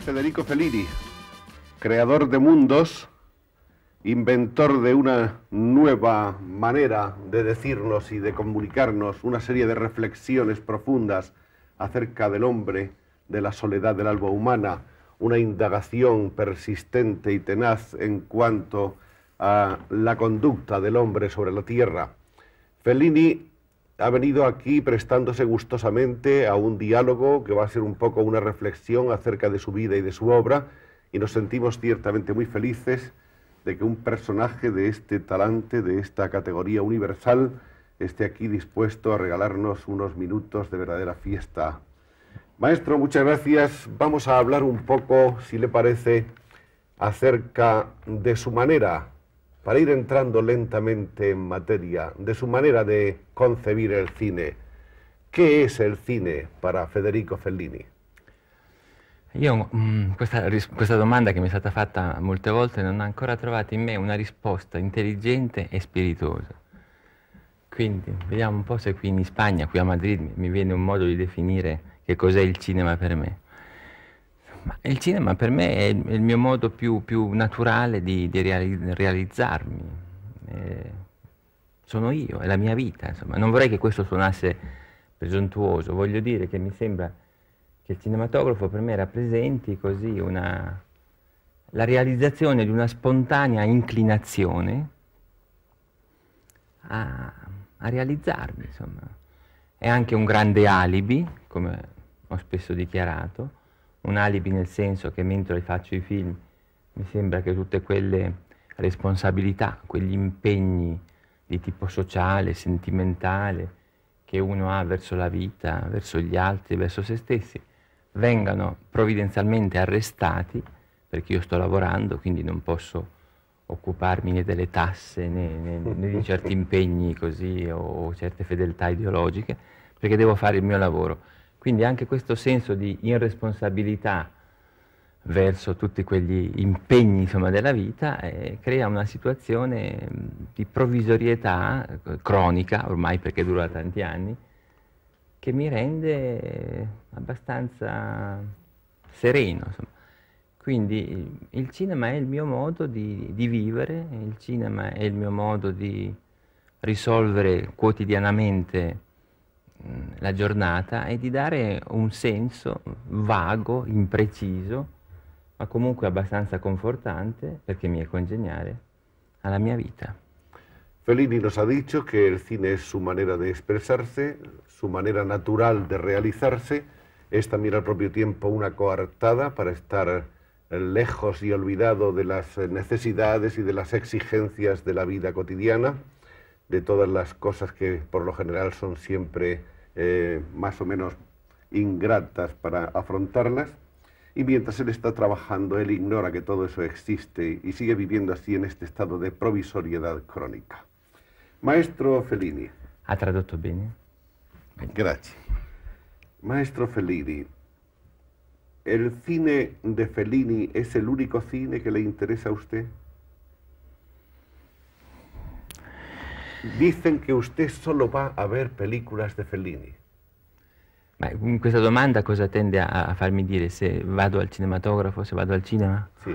Federico Fellini, creador de mundos, inventor de una nueva manera de decirnos y de comunicarnos, una serie de reflexiones profundas acerca del hombre, de la soledad del alma humana, una indagación persistente y tenaz en cuanto a la conducta del hombre sobre la tierra. Fellini ha venido aquí prestándose gustosamente a un diálogo que va a ser un poco una reflexión acerca de su vida y de su obra, y nos sentimos ciertamente muy felices de que un personaje de este talante, de esta categoría universal, esté aquí dispuesto a regalarnos unos minutos de verdadera fiesta. Maestro, muchas gracias. Vamos a hablar un poco, si le parece, acerca de su manera para ir entrando lentamente en materia de su manera de concebir el cine. Che è il cine per Federico Fellini? Io mh, mm, questa, questa, domanda che mi è stata fatta molte volte non ha ancora trovato in me una risposta intelligente e spiritosa. Quindi vediamo un po' se qui in Spagna, qui a Madrid, mi viene un modo di definire che cos'è il cinema per me il cinema per me è il mio modo più, più naturale di, di realizzarmi. Eh, sono io, è la mia vita, insomma. Non vorrei che questo suonasse presuntuoso, voglio dire che mi sembra che il cinematografo per me rappresenti così una, la realizzazione di una spontanea inclinazione a, a realizzarmi, insomma. È anche un grande alibi, come ho spesso dichiarato, un alibi nel senso che mentre faccio i film mi sembra che tutte quelle responsabilità, quegli impegni di tipo sociale, sentimentale che uno ha verso la vita, verso gli altri, verso se stessi, vengano provvidenzialmente arrestati perché io sto lavorando, quindi non posso occuparmi né delle tasse né, né, né di certi impegni così o, o certe fedeltà ideologiche, perché devo fare il mio lavoro. Quindi anche questo senso di irresponsabilità verso tutti quegli impegni insomma, della vita eh, crea una situazione mm, di provvisorietà eh, cronica, ormai perché dura tanti anni, che mi rende eh, abbastanza sereno. Insomma. Quindi eh, il cinema è il mio modo di, di, vivere, il cinema è il mio modo di risolvere quotidianamente Mm, la giornata y e de dar un senso vago, impreciso, ma comunque abbastanza confortante, perché mi è congeniale, alla mi vida. Fellini nos ha dicho que el cine es su manera de expresarse, su manera natural de realizarse, es también al propio tiempo una coartada para estar lejos y olvidado de las necesidades y de las exigencias de la vida cotidiana, de todas las cosas que por lo general son siempre eh, más o menos ingratas para afrontarlas, y mientras él está trabajando, él ignora que todo eso existe y sigue viviendo así en este estado de provisoriedad crónica. Maestro Fellini. Ha traducido bien Gracias. Maestro Fellini, ¿el cine de Fellini es el único cine que le interesa a usted? Dicen che usted solo va a ver películas de Fellini. Ma in questa domanda cosa tende a, a, farmi dire? Se vado al cinematografo, se vado al cinema? Sì.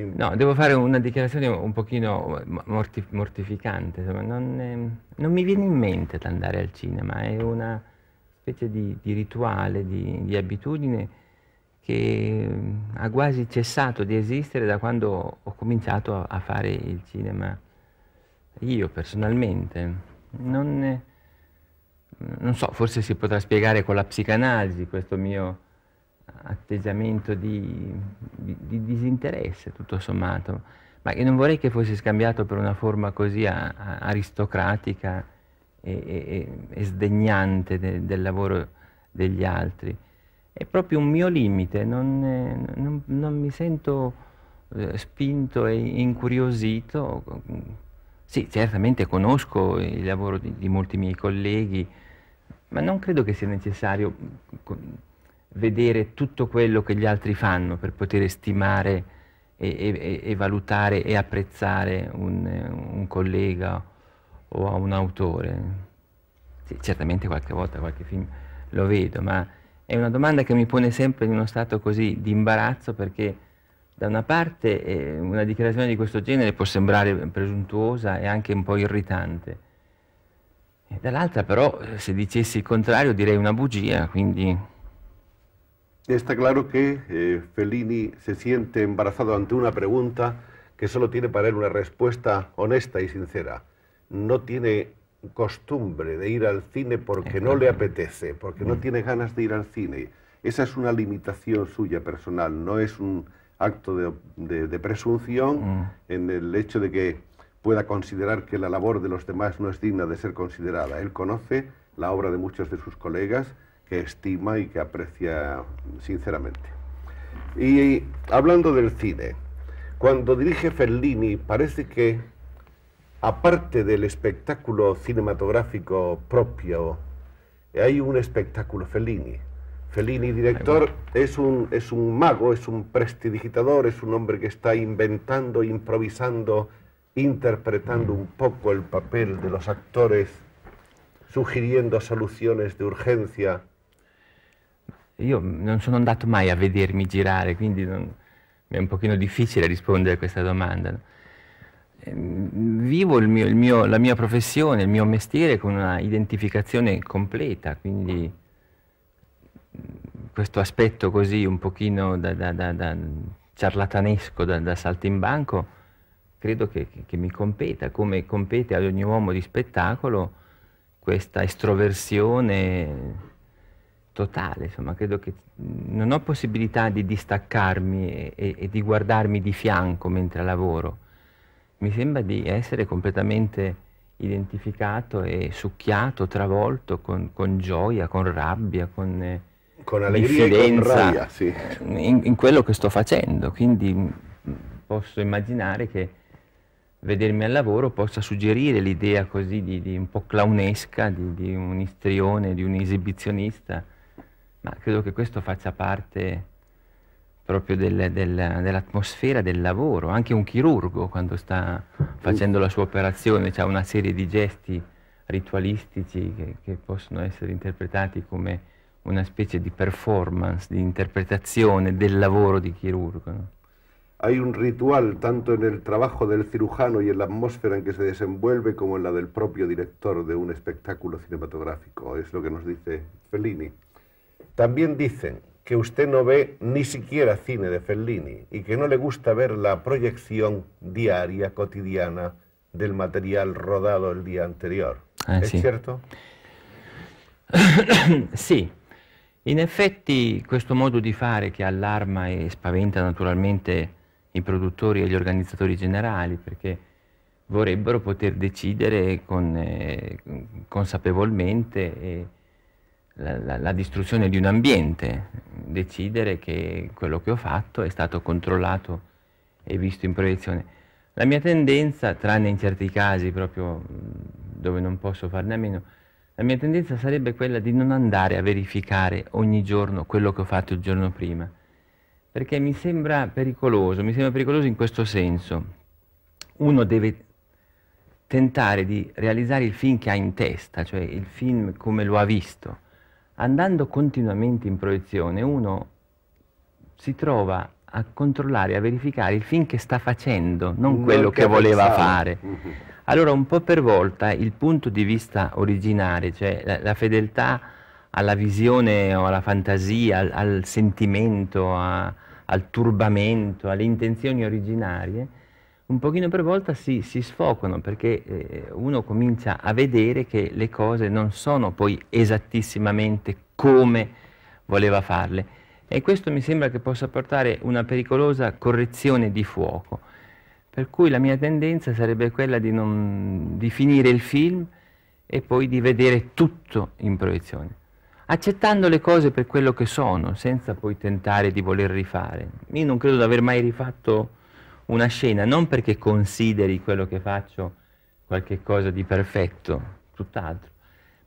In... No, devo fare una dichiarazione un pochino morti, mortificante. Non, è, ehm, non, mi viene in mente andare al cinema, è una specie di, di rituale, di, di, abitudine che ehm, ha quasi cessato di esistere da quando ho cominciato a, a fare il cinema io personalmente non, ne, non so, forse si potrà spiegare con la psicanalisi questo mio atteggiamento di, di, di disinteresse tutto sommato, ma che non vorrei che fosse scambiato per una forma così a, a aristocratica e, e, e sdegnante de, del lavoro degli altri. È proprio un mio limite, non, non, non mi sento eh, spinto e incuriosito sì, certamente conosco il lavoro di, di molti miei colleghi, ma non credo che sia necessario mm, vedere tutto quello che gli altri fanno per poter stimare e, e, e valutare e apprezzare un, un collega o un autore. Sì, certamente qualche volta qualche film lo vedo, ma è una domanda che mi pone sempre in uno stato così di imbarazzo perché Da una parte e una dichiarazione de este genere puede sembrare presuntuosa e anche un poco irritante, e dall'altra però eh, se dicessi il contrario direi una bugia, quindi... Está claro que eh, Fellini se siente embarazado ante una pregunta que solo tiene para él una respuesta honesta y sincera. No tiene costumbre de ir al cine porque no le apetece, porque no tiene ganas de ir al cine. Esa es una limitación suya personal, no es un acto de, presunción mm. en el hecho de que pueda considerar que la labor de los demás no es digna de ser considerada. Él conoce la obra de muchos de sus colegas que estima y que aprecia sinceramente. Y hablando del cine, cuando dirige Fellini parece que, aparte del espectáculo cinematográfico propio, hay un espectáculo Fellini. Fellini, director, es un, es un mago, es un prestidigitador, es un hombre que está inventando, improvisando, interpretando un poco el papel de los actores, sugiriendo soluciones de urgencia. Io non sono andato mai a vedermi girare, quindi non, è un pochino difficile rispondere a questa domanda. Ehm, vivo il mio, il mio, la mia professione, il mio mestiere con una identificazione completa, quindi questo aspetto così un pochino da, da, da, da ciarlatanesco, da, saltimbanco, credo che, che, mi competa, come compete ad ogni uomo di spettacolo questa estroversione totale, insomma, credo che non ho possibilità di distaccarmi e, e, e di guardarmi di fianco mentre lavoro. Mi sembra di essere completamente identificato e succhiato, travolto con, con gioia, con rabbia, con... Eh, con allegria diffidenza con raia, sì. in, in, quello che sto facendo, quindi mm, posso immaginare che vedermi al lavoro possa suggerire l'idea così di, di, un po' clownesca, di, di, un istrione, di un esibizionista, ma credo che questo faccia parte proprio del, del, dell'atmosfera del lavoro, anche un chirurgo quando sta facendo la sua operazione ha una serie di gesti ritualistici che, che possono essere interpretati come una especie de performance, de interpretación, del lavoro de chirurgo. Hay un ritual tanto en el trabajo del cirujano y en la atmósfera en que se desenvuelve como en la del propio director de un espectáculo cinematográfico, es lo que nos dice Fellini. También dicen que usted no ve ni siquiera cine de Fellini y que no le gusta ver la proyección diaria, cotidiana, del material rodado el día anterior. Ah, ¿Es cierto? sí, In effetti questo modo di fare che allarma e spaventa naturalmente i produttori e gli organizzatori generali perché vorrebbero poter decidere con, eh, consapevolmente eh, la, la, la, distruzione di un ambiente, decidere che quello che ho fatto è stato controllato e visto in proiezione. La mia tendenza, tranne in certi casi proprio mm, dove non posso farne a meno, la mia tendenza sarebbe quella di non andare a verificare ogni giorno quello che ho fatto il giorno prima, perché mi sembra pericoloso, mi sembra pericoloso in questo senso. Uno deve tentare di realizzare il film che ha in testa, cioè il film come lo ha visto. Andando continuamente in proiezione, uno si trova a controllare, a verificare il film che sta facendo, non, non quello che, voleva pensavo. fare. Mm-hmm. Allora un po' per volta il punto di vista originale, cioè la, la fedeltà alla visione o alla fantasia, al, al sentimento, a, al turbamento, alle intenzioni originarie, un pochino per volta si, si sfocano perché eh, uno comincia a vedere che le cose non sono poi esattissimamente come voleva farle e questo mi sembra che possa portare una pericolosa correzione di fuoco. Per cui la mia tendenza sarebbe quella di, non, di finire il film e poi di vedere tutto in proiezione, accettando le cose per quello che sono, senza poi tentare di voler rifare. Io non credo di aver mai rifatto una scena, non perché consideri quello che faccio qualche cosa di perfetto, tutt'altro,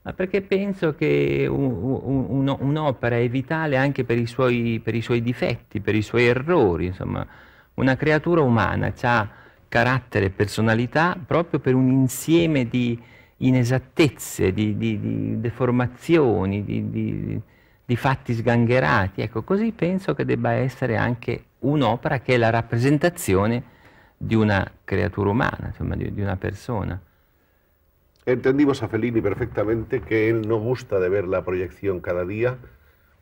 ma perché penso che un'opera è vitale anche per i, suoi, per i, suoi, difetti, per i suoi errori, insomma, una creatura umana ha carattere e personalità proprio per un insieme di inesattezze, di, di, di deformazioni, di, di fatti sgangherati. Ecco, così penso che debba essere anche un'opera che è la rappresentazione di una creatura umana, insomma, di, di, una persona. Entendimos a Fellini perfectamente que él no gusta de ver la proyección cada día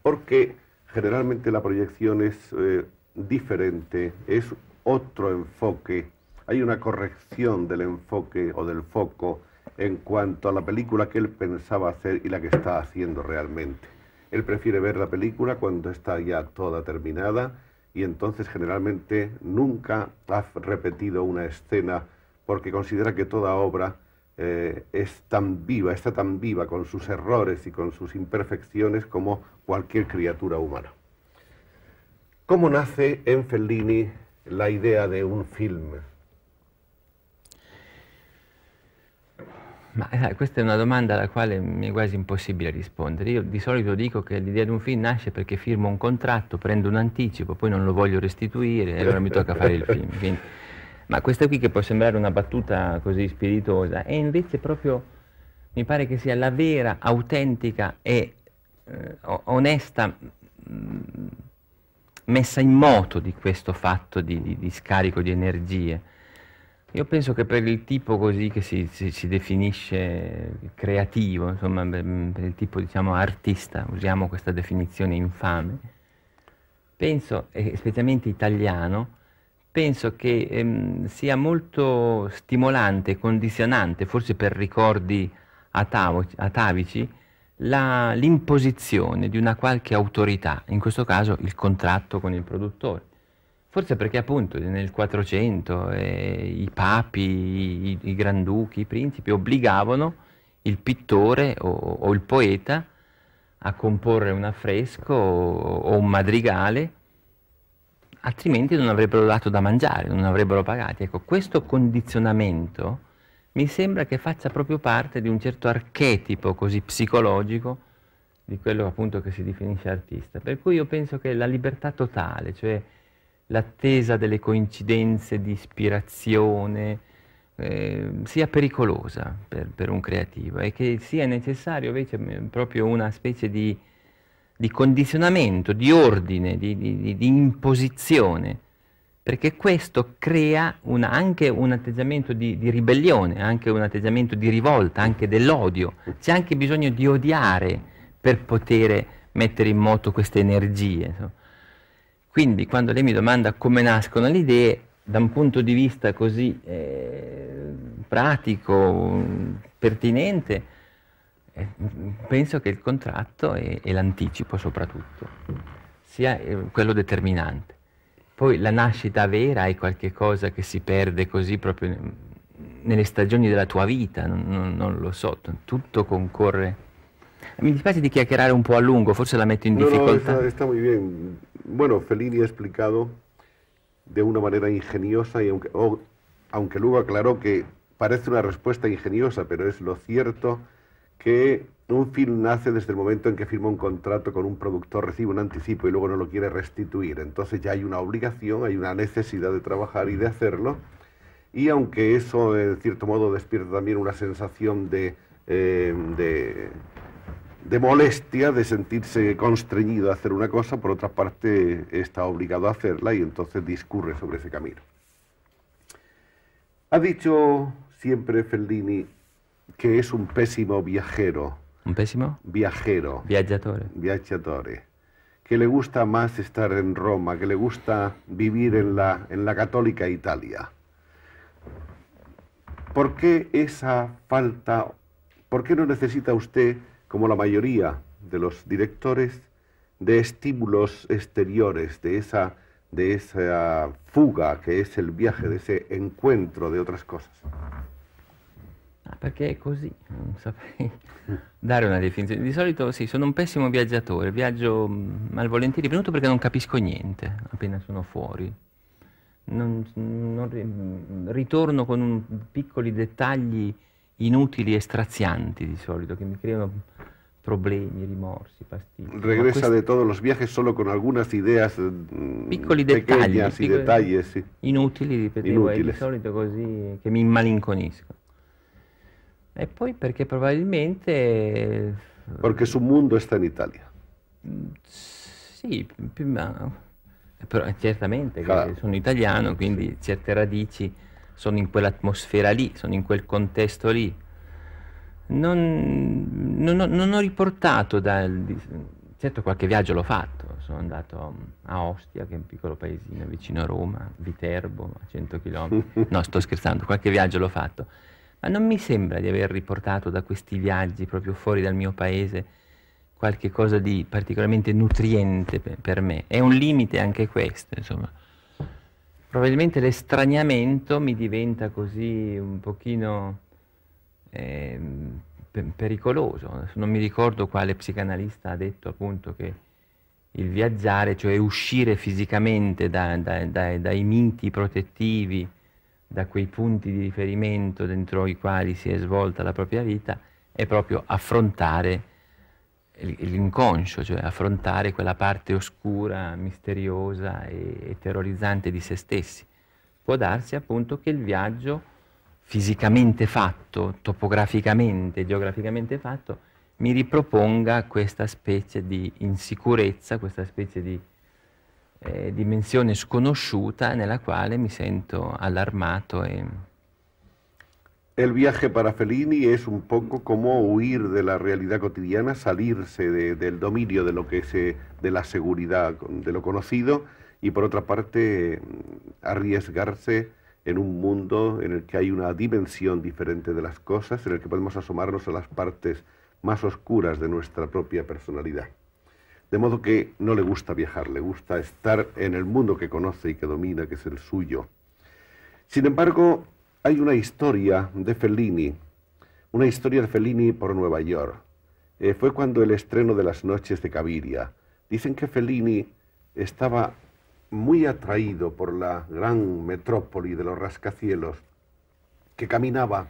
porque generalmente la proyección es eh, diferente, es otro enfoque hay una corrección del enfoque o del foco en cuanto a la película que él pensaba hacer y la que está haciendo realmente. Él prefiere ver la película cuando está ya toda terminada y entonces generalmente nunca ha repetido una escena porque considera que toda obra eh, es tan viva, está tan viva con sus errores y con sus imperfecciones como cualquier criatura humana. ¿Cómo nace en Fellini la idea de un film? Ma eh, questa è una domanda alla quale mi è quasi impossibile rispondere. Io di solito dico che l'idea di un film nasce perché firmo un contratto, prendo un anticipo, poi non lo voglio restituire e allora mi tocca fare il film. Quindi, ma questa qui che può sembrare una battuta così spiritosa è invece proprio, mi pare che sia la vera, autentica e eh, onesta mh, mm, messa in moto di questo fatto di, di, di scarico di energie. Io penso che per il tipo così che si, si, si definisce creativo, insomma, per, il tipo diciamo artista, usiamo questa definizione infame, penso, specialmente italiano, penso che ehm, sia molto stimolante, condizionante, forse per ricordi atavici, l'imposizione di una qualche autorità, in questo caso il contratto con il produttore. Forse perché appunto nel 400 eh, i papi, i, i, granduchi, i principi obbligavano il pittore o, o il poeta a comporre un affresco o, o, un madrigale, altrimenti non avrebbero dato da mangiare, non avrebbero pagato. Ecco, questo condizionamento mi sembra che faccia proprio parte di un certo archetipo così psicologico di quello appunto che si definisce artista. Per cui io penso che la libertà totale, cioè l'attesa delle coincidenze di ispirazione eh, sia pericolosa per, per, un creativo e che sia necessario invece mm, proprio una specie di, di condizionamento, di ordine, di, di, di, imposizione, perché questo crea una, anche un atteggiamento di, ribellione, anche un atteggiamento di rivolta, anche dell'odio. C'è anche bisogno di odiare per poter mettere in moto queste energie. Insomma. Quindi quando lei mi domanda come nascono le idee, da un punto di vista così eh, pratico, pertinente, eh, penso che il contratto e, e l'anticipo soprattutto sia eh, quello determinante. Poi la nascita vera è qualcosa che si perde così proprio nelle stagioni della tua vita, non, non, non lo so, tutto concorre. Mi dispiace di chiacchierare un po' a lungo, forse la metto in no, difficoltà. No, está, está muy bien. bueno, Felini ha explicado de una manera ingeniosa y aunque, aunque luego aclaró que parece una respuesta ingeniosa, pero es lo cierto que un film nace desde el momento en que firma un contrato con un productor, recibe un anticipo y luego no lo quiere restituir. Entonces ya hay una obligación, hay una necesidad de trabajar y de hacerlo. Y aunque eso, en cierto modo, despierta también una sensación de eh, de molestia de sentirse constreñido a hacer una cosa, por otra parte está obligado a hacerla y entonces discurre sobre ese camino. Ha dicho siempre Fellini que es un pésimo viajero. ¿Un pésimo? Viajero. viajatore viajatore Que le gusta más estar en Roma, que le gusta vivir en la, en la católica Italia. ¿Por qué esa falta? ¿Por qué no necesita usted como la mayoría de los directores, de estímulos exteriores, de esa, de esa fuga che è il viaje, de ese encuentro de otras cosas. Ah, perché è così, non saprei dare una definizione. Di solito sì, sono un pessimo viaggiatore, viaggio mm, malvolentieri, venuto perché non capisco niente appena sono fuori. Non, non, mm, ritorno con un, piccoli dettagli inutili e strazianti di solito, che mi creano problemi, rimorsi, pastiglie. Regressa di tutti i viaggi solo con alcune idee. Mm, piccoli dettagli, piccoli, dettagli sì. inutili, ripetevo, è di solito così che mi immalinconisco. E poi perché probabilmente... Perché su mondo sta in Italia. Mm, sì, ma... però certamente, claro. sono italiano, quindi certe radici sono in quell'atmosfera lì, sono in quel contesto lì. Non, non, non ho riportato dal... Certo qualche viaggio l'ho fatto, sono andato a Ostia, che è un piccolo paesino vicino a Roma, Viterbo, a 100 km. No, sto scherzando, qualche viaggio l'ho fatto. Ma non mi sembra di aver riportato da questi viaggi, proprio fuori dal mio paese, qualche cosa di particolarmente nutriente per me. È un limite anche questo, insomma probabilmente l'estraniamento mi diventa così un pochino eh, pericoloso. Non mi ricordo quale psicanalista ha detto appunto che il viaggiare, cioè uscire fisicamente da, da, da, dai miti protettivi, da quei punti di riferimento dentro i quali si è svolta la propria vita, è proprio affrontare l'inconscio, cioè affrontare quella parte oscura, misteriosa e, e terrorizzante di se stessi. Può darsi appunto che il viaggio fisicamente fatto, topograficamente, geograficamente fatto, mi riproponga questa specie di insicurezza, questa specie di eh, dimensione sconosciuta nella quale mi sento allarmato e El viaje para Fellini es un poco como huir de la realidad cotidiana, salirse del dominio de lo que es eh, de la seguridad, de lo conocido, y por otra parte mm, arriesgarse en un mundo en el que hay una dimensión diferente de las cosas, en el que podemos asomarnos a las partes más oscuras de nuestra propia personalidad. De modo que no le gusta viajar, le gusta estar en el mundo que conoce y que domina, que es el suyo. Sin embargo, hay una historia de Fellini, una historia de Fellini por Nueva York. Eh, fue cuando el estreno de Las Noches de Caviria. Dicen que Fellini estaba muy atraído por la gran metrópoli de los rascacielos, que caminaba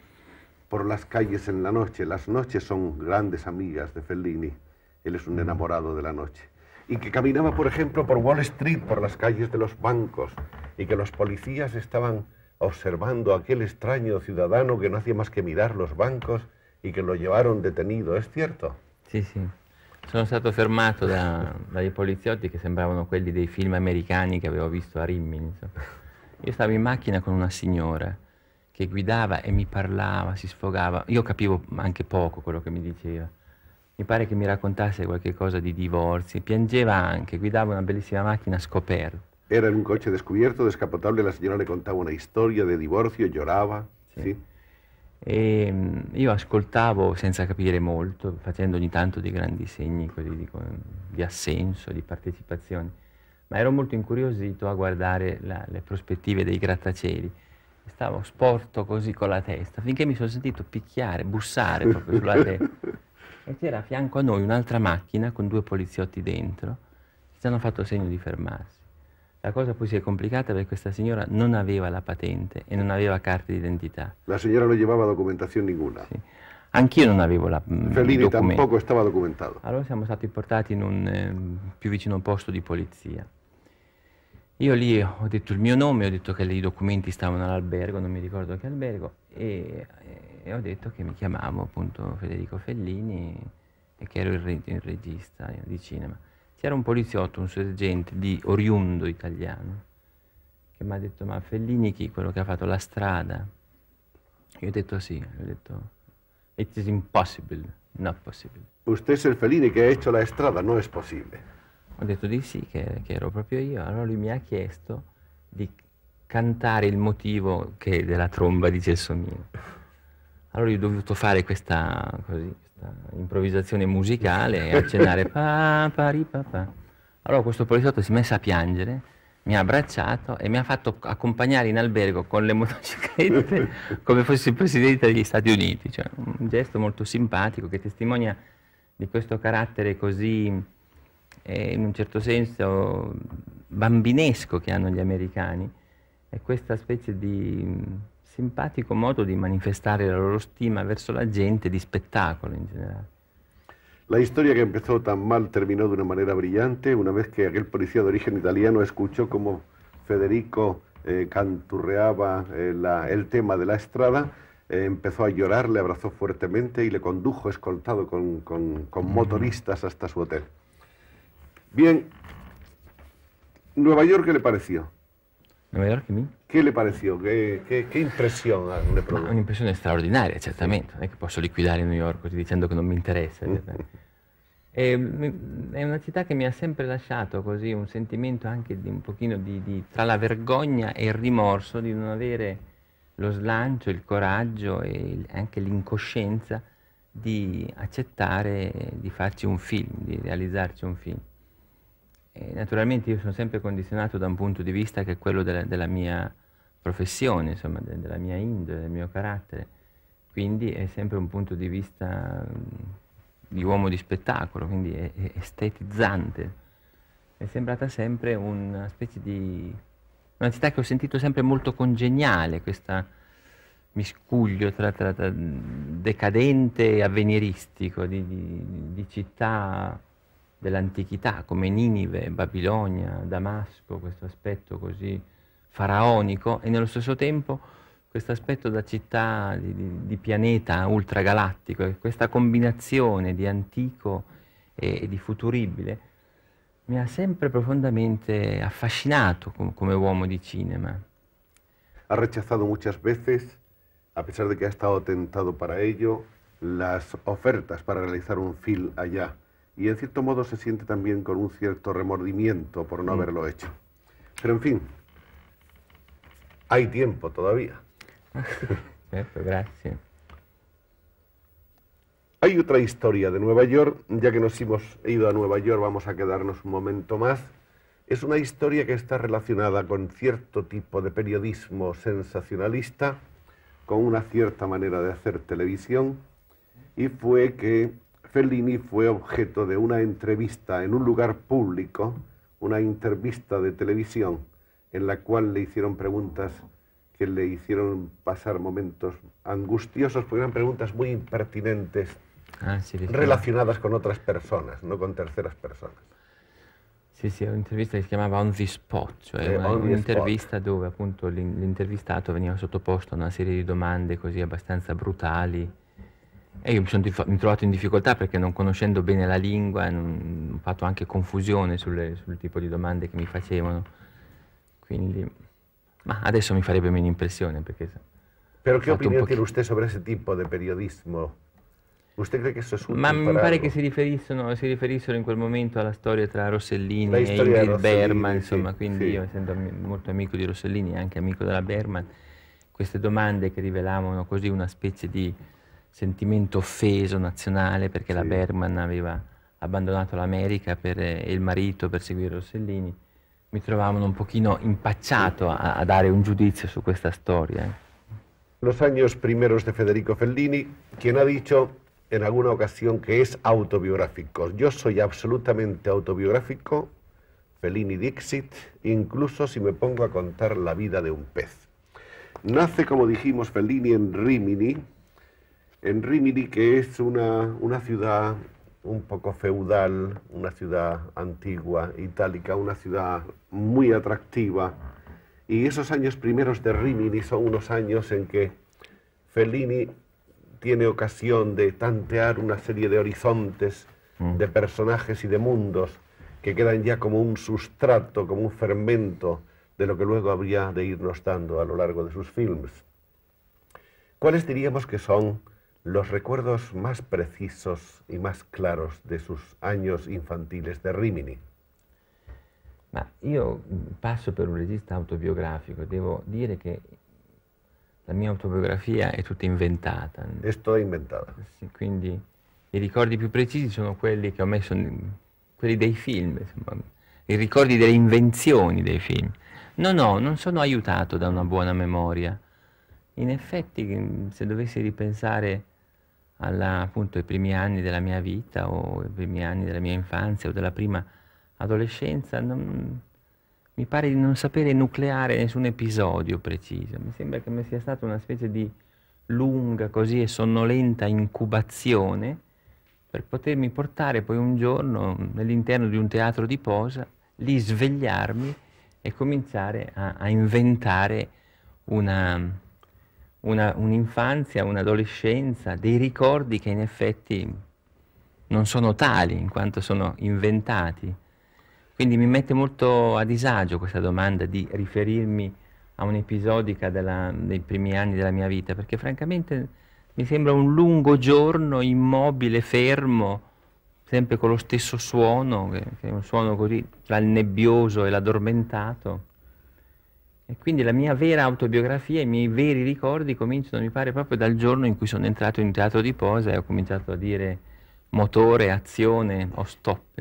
por las calles en la noche. Las noches son grandes amigas de Fellini. Él es un mm. enamorado de la noche. Y que caminaba, por ejemplo, por Wall Street, por las calles de los bancos, y que los policías estaban observando a aquel extraño ciudadano que no hacía más que mirar los bancos y che lo llevaron detenido, ¿es cierto? Sì, sì. Sono stato fermato da, dai poliziotti che sembravano quelli dei film americani che avevo visto a Rimini. Io stavo in macchina con una signora che guidava e mi parlava, si sfogava. Io capivo anche poco quello che mi diceva. Mi pare che mi raccontasse qualche cosa di divorzi. Piangeva anche, guidava una bellissima macchina scoperta. Era en un coche descubierto, descapotable, la señora le contava una storia di divorzio, llorava. Sì. sì. E ehm, io ascoltavo senza capire molto, facendo ogni tanto dei grandi segni così, di, di assenso, di partecipazione, ma ero molto incuriosito a guardare la, le prospettive dei grattacieli. Stavo sporto così con la testa, finché mi sono sentito picchiare, bussare proprio sulla testa. e c'era a fianco a noi un'altra macchina con due poliziotti dentro, che ci hanno fatto segno di fermarsi. La cosa poi si è complicata perché questa signora non aveva la patente e non aveva carte d'identità. La signora non llevaba documentazione ninguna. Sì. Anch'io non avevo la mm, Fellini tampoco stava documentato. Allora siamo stati portati in un eh, più vicino posto di polizia. Io lì ho detto il mio nome, ho detto che i documenti stavano all'albergo, non mi ricordo che albergo, e, e, ho detto che mi chiamavo appunto Federico Fellini e che ero il, re, il regista eh, di cinema c'era un poliziotto, un sergente di oriundo italiano, che mi ha detto, ma Fellini chi? Quello che ha fatto la strada? Io ho detto sì, ho detto, it is impossible, not possible. Usted è il Fellini che ha fatto la strada, non è possibile. Ho detto di sì, che, che ero proprio io, allora lui mi ha chiesto di cantare il motivo che della tromba di Gelsomino. Allora io ho dovuto fare questa, così, eh, improvvisazione musicale e accennare pa, pa, ri, pa, pa. Allora questo poliziotto si è messo a piangere, mi ha abbracciato e mi ha fatto accompagnare in albergo con le motociclette come fosse il presidente degli Stati Uniti. Cioè, un gesto molto simpatico che testimonia di questo carattere così, eh, in un certo senso, bambinesco che hanno gli americani. e questa specie di simpático modo de manifestar la loro estima verso la gente de espectáculo en general. La historia que empezó tan mal terminó de una manera brillante una vez que aquel policía de origen italiano escuchó cómo Federico eh, canturreaba eh, el tema de la estrada, eh, empezó a llorar, le abrazó fuertemente y le condujo escoltado con, con, motoristas hasta su hotel. Bien, Nueva York, ¿qué le pareció? La verdad que a le pareció? Che, qué, qué impresión le provocó? Un'impressione straordinaria, certamente. Non è che posso liquidare New York così dicendo che non mi interessa. Mm, è una città che mi ha sempre lasciato così un sentimento anche di un pochino di, di, tra la vergogna e il rimorso di non avere lo slancio, il coraggio e anche l'incoscienza di accettare di farci un film, di realizzarci un film. E naturalmente io sono sempre condizionato da un punto di vista che è quello della, della mia professione, insomma, de, della mia indole, del mio carattere, quindi è sempre un punto di vista mm, di uomo di spettacolo, quindi è, è estetizzante. è sembrata sempre una specie di... una città che ho sentito sempre molto congeniale, questa miscuglio tra, tra, tra mm, decadente e avveniristico, di, di, di città dell'antichità, come Ninive, Babilonia, Damasco, questo aspetto così faraonico, e nello stesso tempo questo aspetto da città, di, di pianeta ultragalattico, questa combinazione di antico e, e, di futuribile, mi ha sempre profondamente affascinato com come uomo di cinema. Ha rechazado muchas veces, a pesar de que ha estado tentado para ello, las ofertas para realizar un film allá. y en cierto modo se siente también con un cierto remordimiento por no mm. haberlo hecho. Pero en fin, hay tiempo todavía. gracias. Hay otra historia de Nueva York, ya que nos hemos ido a Nueva York, vamos a quedarnos un momento más. Es una historia que está relacionada con cierto tipo de periodismo sensacionalista, con una cierta manera de hacer televisión, y fue que Fellini fue objeto de una entrevista en un lugar público, una entrevista de televisión, en la cual le hicieron preguntas que le hicieron pasar momentos angustiosos, porque eran preguntas muy impertinentes ah, relacionadas con otras personas, no con terceras personas. sí, sí, una entrevista que se llamaba On the Spot, cioè eh, una entrevista dove appunto l'intervistato veniva sottoposto a una serie de domande così abbastanza brutali E io mi sono dif- mi trovato in difficoltà perché non conoscendo bene la lingua non, ho fatto anche confusione sulle, sul tipo di domande che mi facevano. Quindi, ma adesso mi farebbe meno impressione perché... Pero ¿qué opinión tiene usted sobre ese tipo di periodismo? ¿Usted cree que eso es Ma mi pare che si riferissero, si riferissero, in quel momento alla storia tra Rossellini e Ingrid Berman, insomma, sì, quindi sì. io essendo molto amico di Rossellini e anche amico della Berman, queste domande che rivelavano così una specie di sentimento offeso nazionale perché sì. la Berman aveva abbandonato l'America eh, e il marito per seguire Rossellini, mi trovavano un pochino impacciato a, a dare un giudizio su questa storia. Eh. Los años primeros de Federico Fellini, quien ha dicho en alguna ocasión que es autobiográfico. Yo soy absolutamente autobiográfico, Fellini Dixit, incluso si me pongo a contar la vida de un pez. Nace, como dijimos, Fellini en Rimini, en Rimini, que es una, ciudad un poco feudal, una ciudad antigua, itálica, una ciudad muy atractiva. Y esos años primeros de Rimini son unos años en que Fellini tiene ocasión de tantear una serie de horizontes, mm. de personajes y de mundos que quedan ya como un sustrato, como un fermento de lo que luego habría de irnos dando a lo largo de sus films. ¿Cuáles diríamos que son los recuerdos más precisos y más claros de sus años infantiles de Rimini. Ma io passo per un regista autobiografico, devo dire che la mia autobiografia è tutta inventata. E sto inventata. Sì, quindi i ricordi più precisi sono quelli che ho messo, quelli dei film, insomma, i ricordi delle invenzioni dei film. No, no, non sono aiutato da una buona memoria. In effetti, se dovessi ripensare alla, appunto, ai primi anni della mia vita o ai primi anni della mia infanzia o della prima adolescenza, non, mi pare di non sapere nucleare nessun episodio preciso. Mi sembra che mi sia stata una specie di lunga così e sonnolenta incubazione per potermi portare poi un giorno nell'interno di un teatro di posa, lì svegliarmi e cominciare a, a inventare una, una, un'infanzia, un'adolescenza, dei ricordi che in effetti non sono tali in quanto sono inventati. Quindi mi mette molto a disagio questa domanda di riferirmi a un'episodica della, dei primi anni della mia vita, perché francamente mi sembra un lungo giorno immobile, fermo, sempre con lo stesso suono, che, che è un suono così tra il nebbioso e l'addormentato. E quindi la mia vera autobiografia, i miei veri ricordi cominciano, mi pare, proprio dal giorno in cui sono entrato in teatro di posa e ho cominciato a dire motore, azione o stop.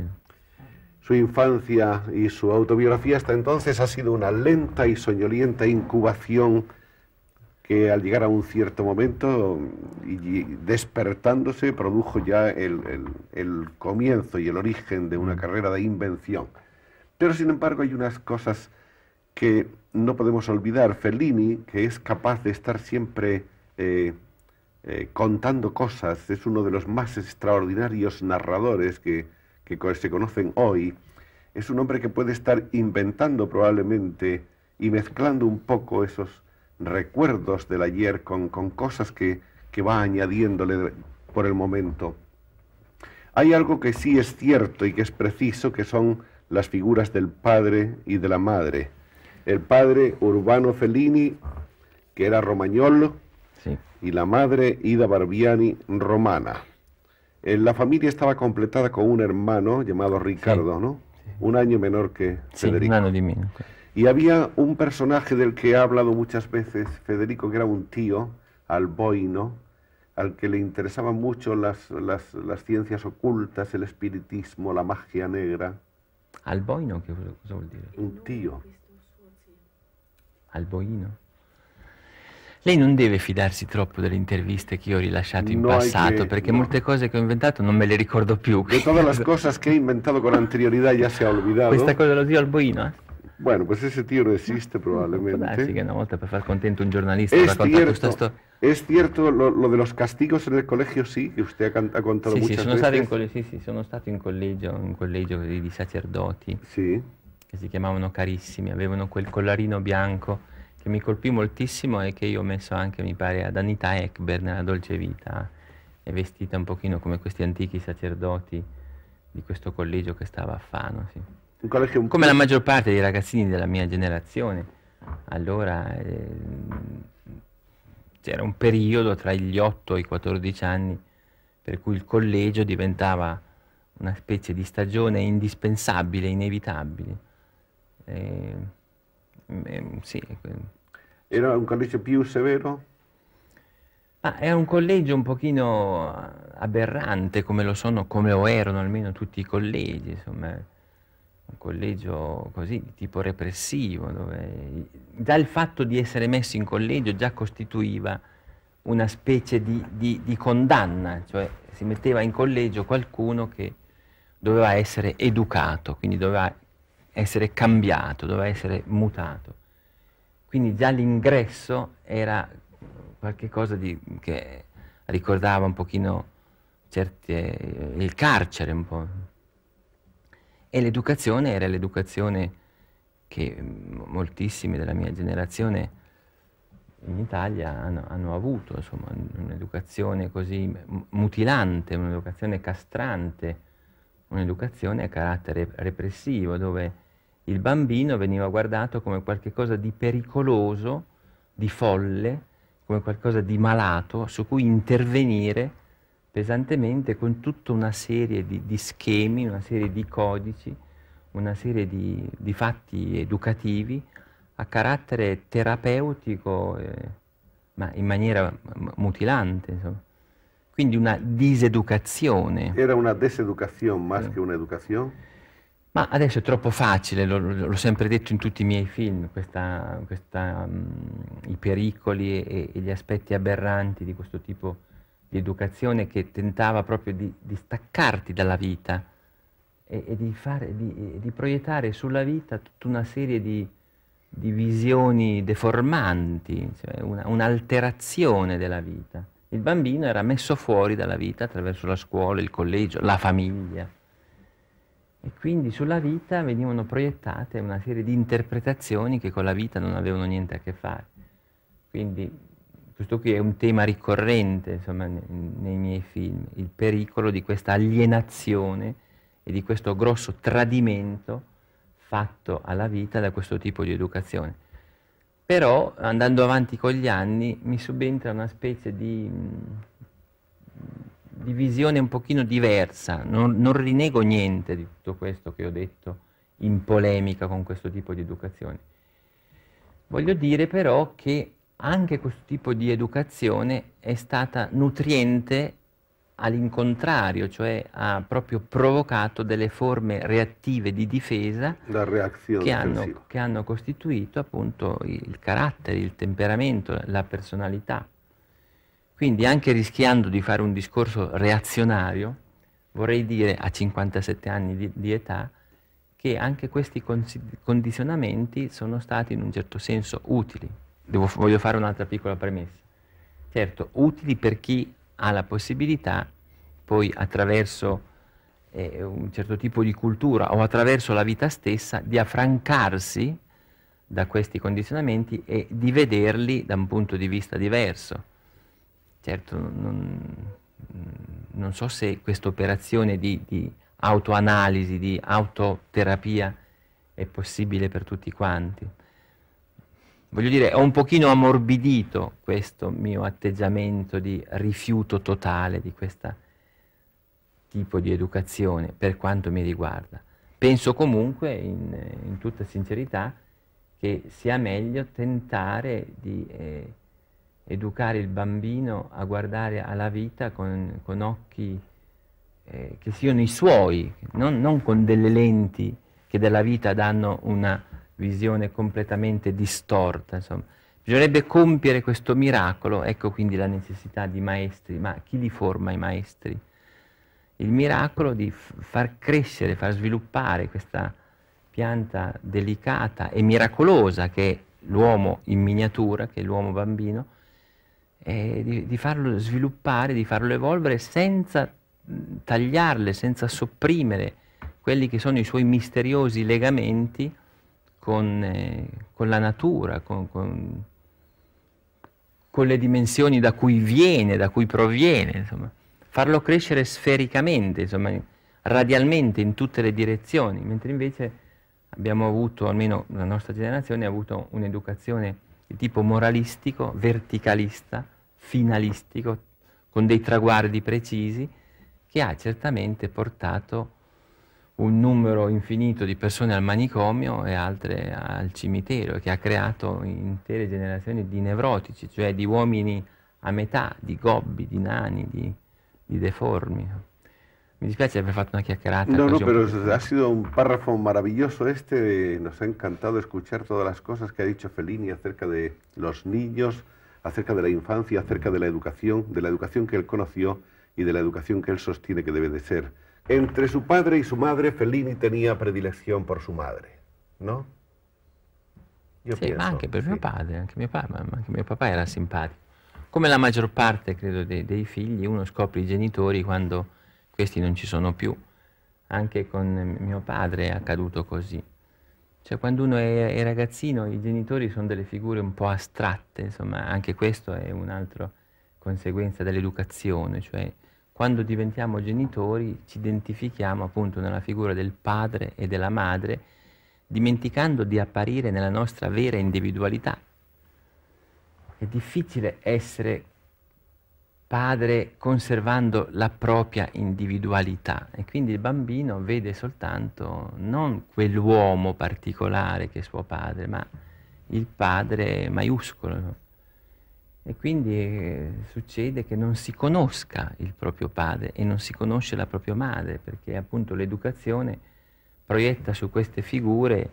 Su infanzia e su autobiografia, hasta entonces ha sido una lenta e soñolienta incubación che al llegar a un certo momento y despertándose produjo ya el, el, el comienzo y el origen de una mm. carrera de invención. Pero sin embargo hay unas cosas que no podemos olvidar Fellini, que es capaz de estar siempre eh, eh, contando cosas, es uno de los más extraordinarios narradores que, que, se conocen hoy, es un hombre que puede estar inventando probablemente y mezclando un poco esos recuerdos del ayer con, cosas que, que va añadiéndole por el momento. Hay algo que sí es cierto y que es preciso, que son las figuras del padre y de la madre el padre Urbano Fellini, que era romagnolo, y la madre Ida Barbiani, romana. En eh, la familia estaba completada con un hermano llamado Ricardo, ¿no? Un año menor que Federico. y había un personaje del que ha hablado muchas veces Federico, que era un tío, alboino, al que le interesaban mucho las, ciencias ocultas, el espiritismo, la magia negra. Alboino, que decir? Un tío. al boino. Lei non deve fidarsi troppo delle interviste che io ho rilasciato in no, passato, che, perché no. molte cose che ho inventato non me le ricordo più. De tutte le cose che he inventato con anterioridad ya se ha olvidado. Questa cosa lo zio Alboino, eh? Bueno, pues ese tío no existe mm, probablemente. Darse sí, que una volta per far contento un giornalista es cierto, esto. Es cierto lo, lo, de los castigos en el colegio, sí, que usted ha, ha contado sí, muchas sí, sono Stato in, sì, sì, sono stato in collegio, in collegio di, di sacerdoti. Sì che si chiamavano Carissimi, avevano quel collarino bianco che mi colpì moltissimo e che io ho messo anche, mi pare, ad Anita Ekber nella Dolce Vita, è vestita un pochino come questi antichi sacerdoti di questo collegio che stava a Fano, sì. Come la maggior parte dei ragazzini della mia generazione. Allora eh, c'era un periodo tra gli 8 e i 14 anni per cui il collegio diventava una specie di stagione indispensabile, inevitabile eh, eh, sì. Era un collegio più severo? Ah, è un collegio un pochino aberrante come lo sono, come lo erano almeno tutti i collegi, insomma, un collegio così di tipo repressivo, dove già il fatto di essere messo in collegio già costituiva una specie di, di, di condanna, cioè si metteva in collegio qualcuno che doveva essere educato, quindi doveva essere cambiato, doveva essere mutato. Quindi già l'ingresso era qualcosa che ricordava un pochino certe, eh, il carcere un po'. E l'educazione era l'educazione che mm, moltissimi della mia generazione in Italia hanno, hanno avuto, insomma, un'educazione così mutilante, un'educazione castrante, un'educazione a carattere repressivo, dove il bambino veniva guardato come qualcosa di pericoloso, di folle, come qualcosa di malato su cui intervenire pesantemente con tutta una serie di, di schemi, una serie di codici, una serie di, di fatti educativi a carattere terapeutico, eh, ma in maniera mutilante. Insomma. Quindi una diseducazione. Era una deseducazione più che un'educazione? Ma adesso è troppo facile, l'ho sempre detto in tutti i miei film, questa, questa, um, i pericoli e, e, gli aspetti aberranti di questo tipo di educazione che tentava proprio di, di staccarti dalla vita e, e di, fare, di, di, proiettare sulla vita tutta una serie di, visioni deformanti, cioè un'alterazione della vita. Il bambino era messo fuori dalla vita attraverso la scuola, il collegio, la famiglia. E quindi sulla vita venivano proiettate una serie di interpretazioni che con la vita non avevano niente a che fare. Quindi questo qui è un tema ricorrente insomma, nei, miei film, il pericolo di questa alienazione e di questo grosso tradimento fatto alla vita da questo tipo di educazione. Però andando avanti con gli anni mi subentra una specie di mm, di visione un pochino diversa, non, non rinego niente di tutto questo che ho detto in polemica con questo tipo di educazione. Voglio dire però che anche questo tipo di educazione è stata nutriente all'incontrario, cioè ha proprio provocato delle forme reattive di difesa che hanno, che hanno, costituito appunto il carattere, il temperamento, la personalità. Quindi anche rischiando di fare un discorso reazionario, vorrei dire a 57 anni di, di età che anche questi condizionamenti sono stati in un certo senso utili. Devo, voglio fare un'altra piccola premessa. Certo, utili per chi ha la possibilità, poi attraverso eh, un certo tipo di cultura o attraverso la vita stessa, di affrancarsi da questi condizionamenti e di vederli da un punto di vista diverso certo non, non so se questa operazione di, di autoanalisi, di autoterapia è possibile per tutti quanti. Voglio dire, ho un pochino ammorbidito questo mio atteggiamento di rifiuto totale di questo tipo di educazione per quanto mi riguarda. Penso comunque, in, in tutta sincerità, che sia meglio tentare di eh, educare il bambino a guardare alla vita con, con occhi eh, che siano i suoi, non, non, con delle lenti che della vita danno una visione completamente distorta. Insomma. Bisognerebbe compiere questo miracolo, ecco quindi la necessità di maestri, ma chi li forma i maestri? Il miracolo di far crescere, far sviluppare questa pianta delicata e miracolosa che è l'uomo in miniatura, che è l'uomo bambino, eh, di, di, farlo sviluppare, di farlo evolvere senza tagliarle, senza sopprimere quelli che sono i suoi misteriosi legamenti con, eh, con la natura, con, con, con, le dimensioni da cui viene, da cui proviene, insomma. farlo crescere sfericamente, insomma, radialmente in tutte le direzioni, mentre invece abbiamo avuto, almeno la nostra generazione, ha avuto un'educazione di tipo moralistico, verticalista, finalistico, con dei traguardi precisi, che ha certamente portato un numero infinito di persone al manicomio e altre al cimitero, e che ha creato intere generazioni di nevrotici, cioè di uomini a metà, di gobbi, di nani, di, di deformi. Mi dispiace aver fatto una chiacchierata. No, no, pero ha sido un párrafo maravilloso este. nos ha encantado escuchar todas las cosas que ha dicho Fellini acerca de los niños, acerca de la infancia, acerca de la educación, de la educación que él conoció y de la educación que él sostiene que debe de ser. Entre su padre y su madre, Fellini tenía predilección por su madre, ¿no? Yo anche padre, anche mio, era simpatico. Come la mayor parte, credo, de dei figli, uno scopre i genitori quando questi non ci sono più. Anche con mio padre è accaduto così. Cioè quando uno è, è ragazzino i genitori sono delle figure un po' astratte, insomma anche questo è un'altra conseguenza dell'educazione, cioè quando diventiamo genitori ci identifichiamo appunto nella figura del padre e della madre, dimenticando di apparire nella nostra vera individualità. È difficile essere padre conservando la propria individualità e quindi il bambino vede soltanto non quell'uomo particolare che è suo padre, ma il padre maiuscolo. E quindi eh, succede che non si conosca il proprio padre e non si conosce la propria madre, perché appunto l'educazione proietta su queste figure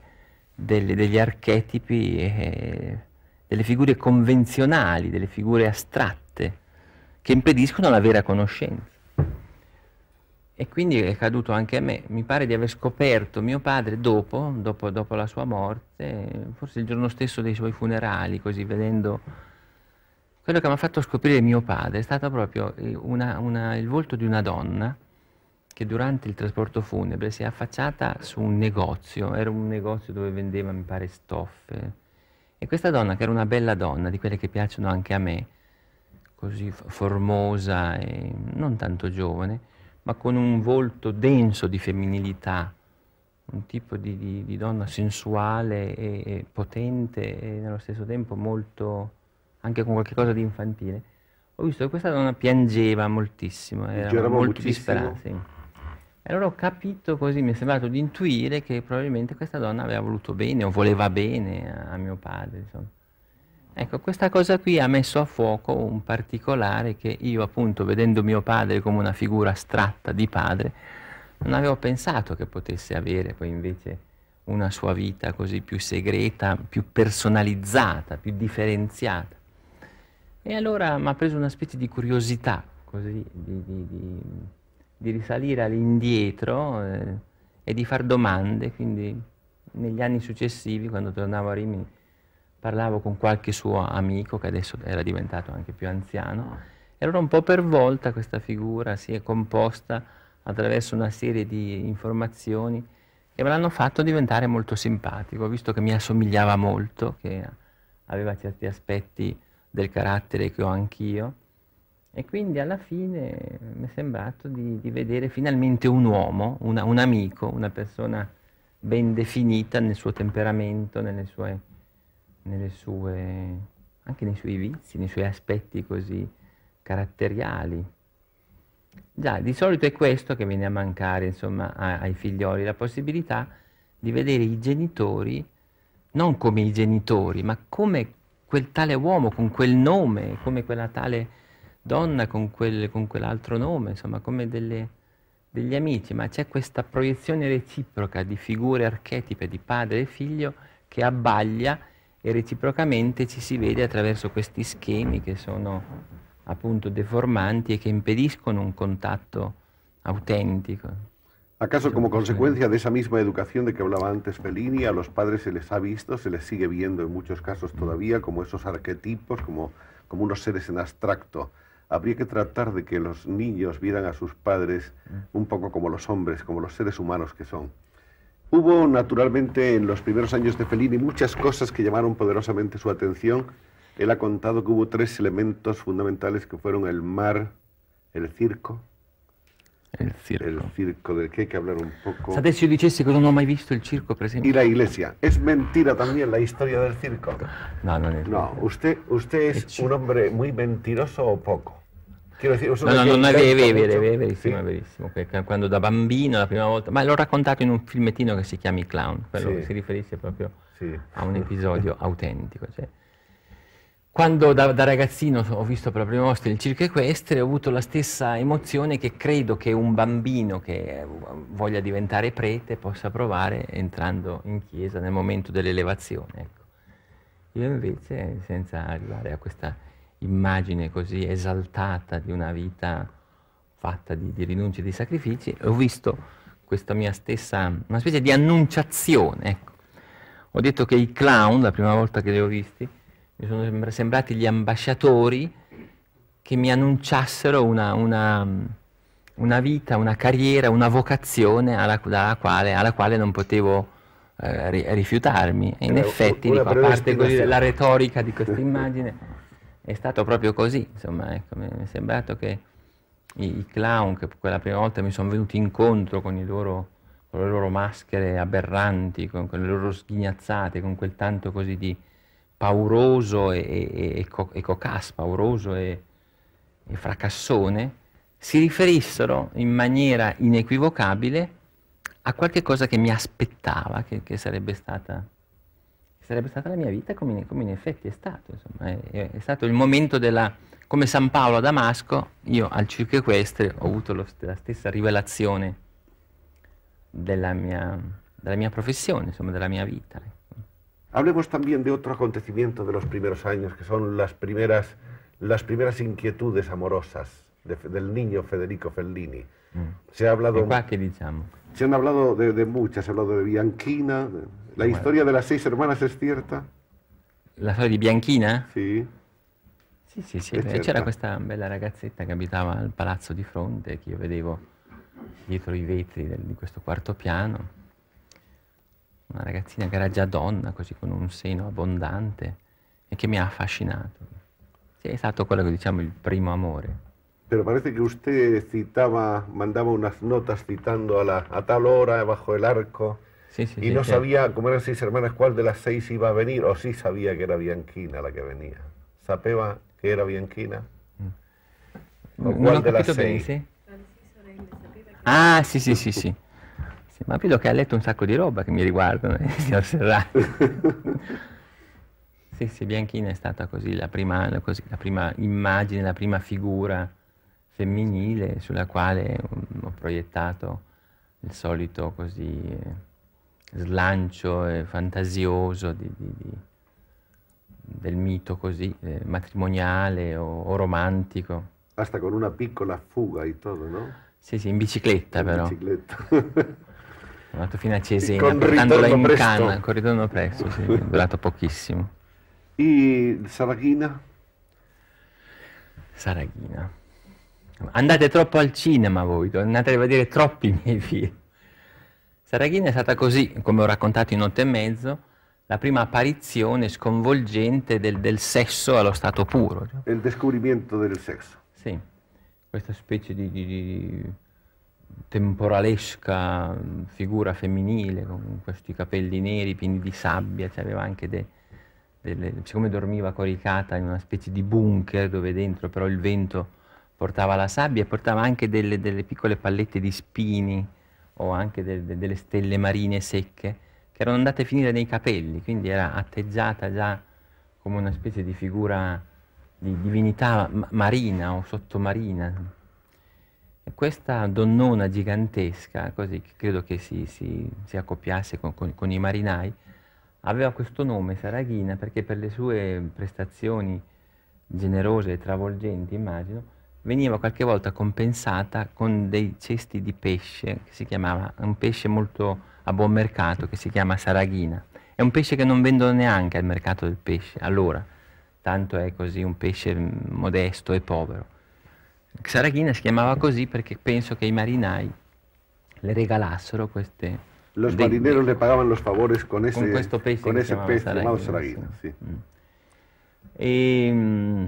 delle, degli archetipi, eh, delle figure convenzionali, delle figure astratte che impediscono la vera conoscenza. E quindi è caduto anche a me. Mi pare di aver scoperto mio padre dopo, dopo, dopo la sua morte, forse il giorno stesso dei suoi funerali, così vedendo... Quello che mi ha fatto scoprire mio padre è stato proprio eh, una, una, il volto di una donna che durante il trasporto funebre si è affacciata su un negozio, era un negozio dove vendeva, mi pare, stoffe. E questa donna, che era una bella donna, di quelle che piacciono anche a me, così formosa e non tanto giovane, ma con un volto denso di femminilità, un tipo di, di, di donna sensuale e, e, potente e nello stesso tempo molto, anche con qualche cosa di infantile. Ho visto che questa donna piangeva moltissimo, era molto disperata. Sì. E allora ho capito così, mi è sembrato di intuire che probabilmente questa donna aveva voluto bene o voleva bene a, a mio padre. Insomma. Ecco, questa cosa qui ha messo a fuoco un particolare che io appunto, vedendo mio padre come una figura astratta di padre, non avevo pensato che potesse avere poi invece una sua vita così più segreta, più personalizzata, più differenziata. E allora mi ha preso una specie di curiosità, così, di, di, di, di risalire all'indietro eh, e di far domande, quindi negli anni successivi, quando tornavo a Rimini, parlavo con qualche suo amico che adesso era diventato anche più anziano ah. e allora un po' per volta questa figura si è composta attraverso una serie di informazioni che me l'hanno fatto diventare molto simpatico, Ho visto che mi assomigliava molto, che aveva certi aspetti del carattere che ho anch'io e quindi alla fine mi è sembrato di, di vedere finalmente un uomo, una, un amico, una persona ben definita nel suo temperamento, nelle sue nelle sue, anche nei suoi vizi, nei suoi aspetti così caratteriali. Già, di solito è questo che viene a mancare insomma, ai figlioli, la possibilità di vedere i genitori non come i genitori, ma come quel tale uomo con quel nome, come quella tale donna con, quel, con quell'altro nome, insomma, come delle, degli amici, ma c'è questa proiezione reciproca di figure archetipe di padre e figlio che abbaglia y e reciprocamente ci si vede attraverso questi schemi che sono appunto deformantes e que impediscono un contacto auténtico. ¿Acaso como consecuencia de esa misma educación de que hablaba antes Fellini, a los padres se les ha visto, se les sigue viendo en muchos casos todavía como esos arquetipos, como, como unos seres en abstracto? habría que tratar de que los niños vieran a sus padres mm. un poco como los hombres, como los seres humanos que son. Hubo, naturalmente, en los primeros años de Fellini muchas cosas que llamaron poderosamente su atención. Él ha contado que hubo tres elementos fundamentales que fueron el mar, el circo. El circo. El circo, del que hay que hablar un poco. ¿Sabes si yo dijese que no ha visto el circo, por Y la iglesia. Es mentira también la historia del circo. No, no es. No, usted, usted es un hombre muy mentiroso o poco. Tiro, tiro no, no, non è vero, è verissimo, è verissimo, quando da bambino la prima volta, ma l'ho raccontato in un filmettino che si chiama I Clown, quello che si riferisce proprio a un episodio autentico. Cioè. Quando da, da, ragazzino ho visto per la prima volta il circo equestre, ho avuto la stessa emozione che credo che un bambino che eh, voglia diventare prete possa provare entrando in chiesa nel momento dell'elevazione. Ecco. Io invece, senza arrivare a questa immagine così esaltata di una vita fatta di, di rinunce e di sacrifici, ho visto questa mia stessa, una specie di annunciazione. Ecco. Ho detto che i clown, la prima volta che li ho visti, mi sono sembrati gli ambasciatori che mi annunciassero una, una, una vita, una carriera, una vocazione alla, quale, alla quale, non potevo eh, rifiutarmi. E in eh, effetti, a parte così, la retorica di questa immagine, è stato proprio così, insomma, ecco, mi è sembrato che i, i clown che quella prima volta mi sono venuti incontro con, loro, con le loro maschere aberranti, con, con, le loro sghignazzate, con quel tanto così di pauroso e, e, e, co, e cocas, pauroso e, e fracassone, si riferissero in maniera inequivocabile a qualche cosa che mi aspettava che, che sarebbe stata sarebbe stata la mia vita come in, come in effetti è stato. Insomma, è, è, stato il momento della, come San Paolo a Damasco, io al circo equestre ho avuto lo, la stessa rivelazione della mia, della mia profesión, de la mía vida. Hablemos también de otro acontecimiento de los primeros años, que son las primeras, las primeras inquietudes amorosas de, del niño Federico Fellini. Mm. Se ha hablado... ¿De qué, diciamo? Se han hablado de, de muchas, se ha hablado de Bianchina, la storia delle sei de las seis hermanas es La storia di Bianchina? Sì. Sì, sì, sì. Beh, c'era questa bella ragazzetta che abitava al palazzo di fronte, che io vedevo dietro i vetri del, di questo quarto piano. Una ragazzina che era già donna, così con un seno abbondante, e che mi ha affascinato. Sì, è stato quello che diciamo il primo amore. Pero parece que usted citaba, mandaba unas notas citando a, la, a tal hora bajo el arco. Sí, sí, y sí, no sabía, como eran seis hermanas, cuál de las seis iba a venir, o sí sabía que era Bianchina la que venía. Sapeva que era Bianchina. Mm. O non cuál de las seis. Bene, ah, sì, sì, sì, sì. ma vedo che ha letto un sacco di roba che mi riguardano, eh, signor Serrati. sì, sì, Bianchina è stata così la, prima, la, così la prima immagine, la prima figura femminile sulla quale ho proiettato il solito così... Eh, slancio fantasioso di, di, di, del mito così eh, matrimoniale o, o, romantico. Basta con una piccola fuga e tutto, no? Sì, sì, in bicicletta in però. Bicicletta. Sono andato fino a Cesena, portandola in presto. canna, con ritorno presto, sì, è durato pochissimo. E Saraghina? Saraghina. Andate troppo al cinema voi, andate a vedere troppi miei film. Saraghina è stata così, come ho raccontato in Notte e Mezzo, la prima apparizione sconvolgente del, del sesso allo stato puro. Il descubrimento del sesso. Sì, questa specie di, di, di temporalesca figura femminile con questi capelli neri pieni di sabbia, cioè anche dei... Delle, siccome dormiva coricata in una specie di bunker dove dentro però il vento portava la sabbia e portava anche delle, delle piccole pallette di spini o anche de, de, delle stelle marine secche che erano andate a finire nei capelli, quindi era atteggiata già come una specie di figura di divinità marina o sottomarina. E questa donnona gigantesca, così credo che si, si, si accoppiasse con, con, con, i marinai, aveva questo nome, Saraghina, perché per le sue prestazioni generose e travolgenti, immagino, veniva qualche volta compensata con dei cesti di pesce, che si chiamava un pesce molto a buon mercato, che si chiama saraghina. È un pesce che non vendono neanche al mercato del pesce, allora, tanto è così un pesce mm, modesto e povero. Saraghina si chiamava così perché penso che i marinai le regalassero queste... Los de, marineros de, le pagavano los favores con ese, con questo pesce, con ese pesce saraghina. saraghina sì. Sì. Mm. E, mm,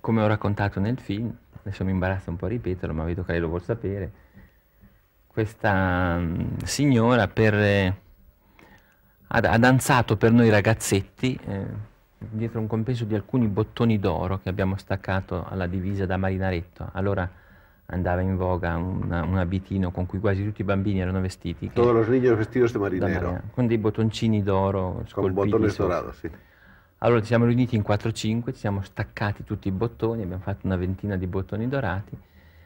come ho raccontato nel film, adesso mi imbarazzo un po' a ripeterlo, ma vedo che lei lo vuol sapere, questa mh, mm, signora per, eh, ha, ha, danzato per noi ragazzetti eh, dietro un compenso di alcuni bottoni d'oro che abbiamo staccato alla divisa da Marinaretto. Allora andava in voga una, un abitino con cui quasi tutti i bambini erano vestiti. Todos los niños vestidos de marinero. Marina, con dei bottoncini d'oro scolpiti. Con botones dorados, sì. Allora ci siamo riuniti in 4-5, ci siamo staccati tutti i bottoni, abbiamo fatto una ventina di bottoni dorati,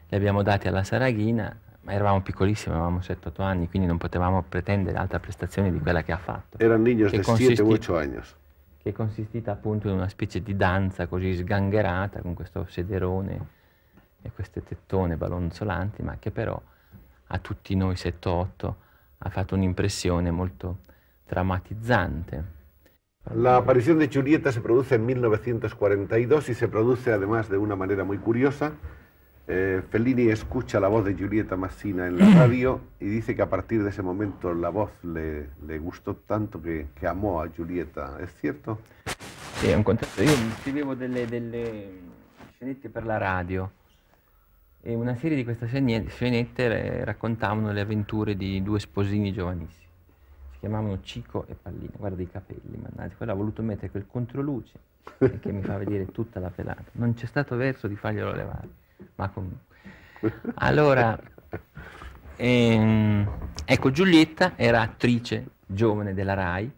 li abbiamo dati alla Saraghina, ma eravamo piccolissimi, avevamo 7-8 anni, quindi non potevamo pretendere altra prestazione di quella che ha fatto. Erano niños de 7 8 años. Che è consistita appunto in una specie di danza così sgangherata, con questo sederone e queste tettone balonzolanti, ma che però a tutti noi 7-8 ha fatto un'impressione molto traumatizzante. La aparición de Julieta se produce en 1942 y se produce además de una manera muy curiosa. Eh, Fellini escucha la voz de Giulietta Massina en la radio y dice que a partir de ese momento la voz le, le gustó tanto que, que, amó a Giulietta, ¿es cierto? Sì, è un contesto. Io scrivevo delle, delle, scenette per la radio e una serie di queste scenette eh, raccontavano le avventure di due sposini giovanissimi chiamavano Cico e Pallino, guarda i capelli, mannaggia, quello ha voluto mettere quel controluce che mi fa vedere tutta la pelata, non c'è stato verso di farglielo levare, ma comunque. Allora, ehm, ecco, Giulietta era attrice giovane della RAI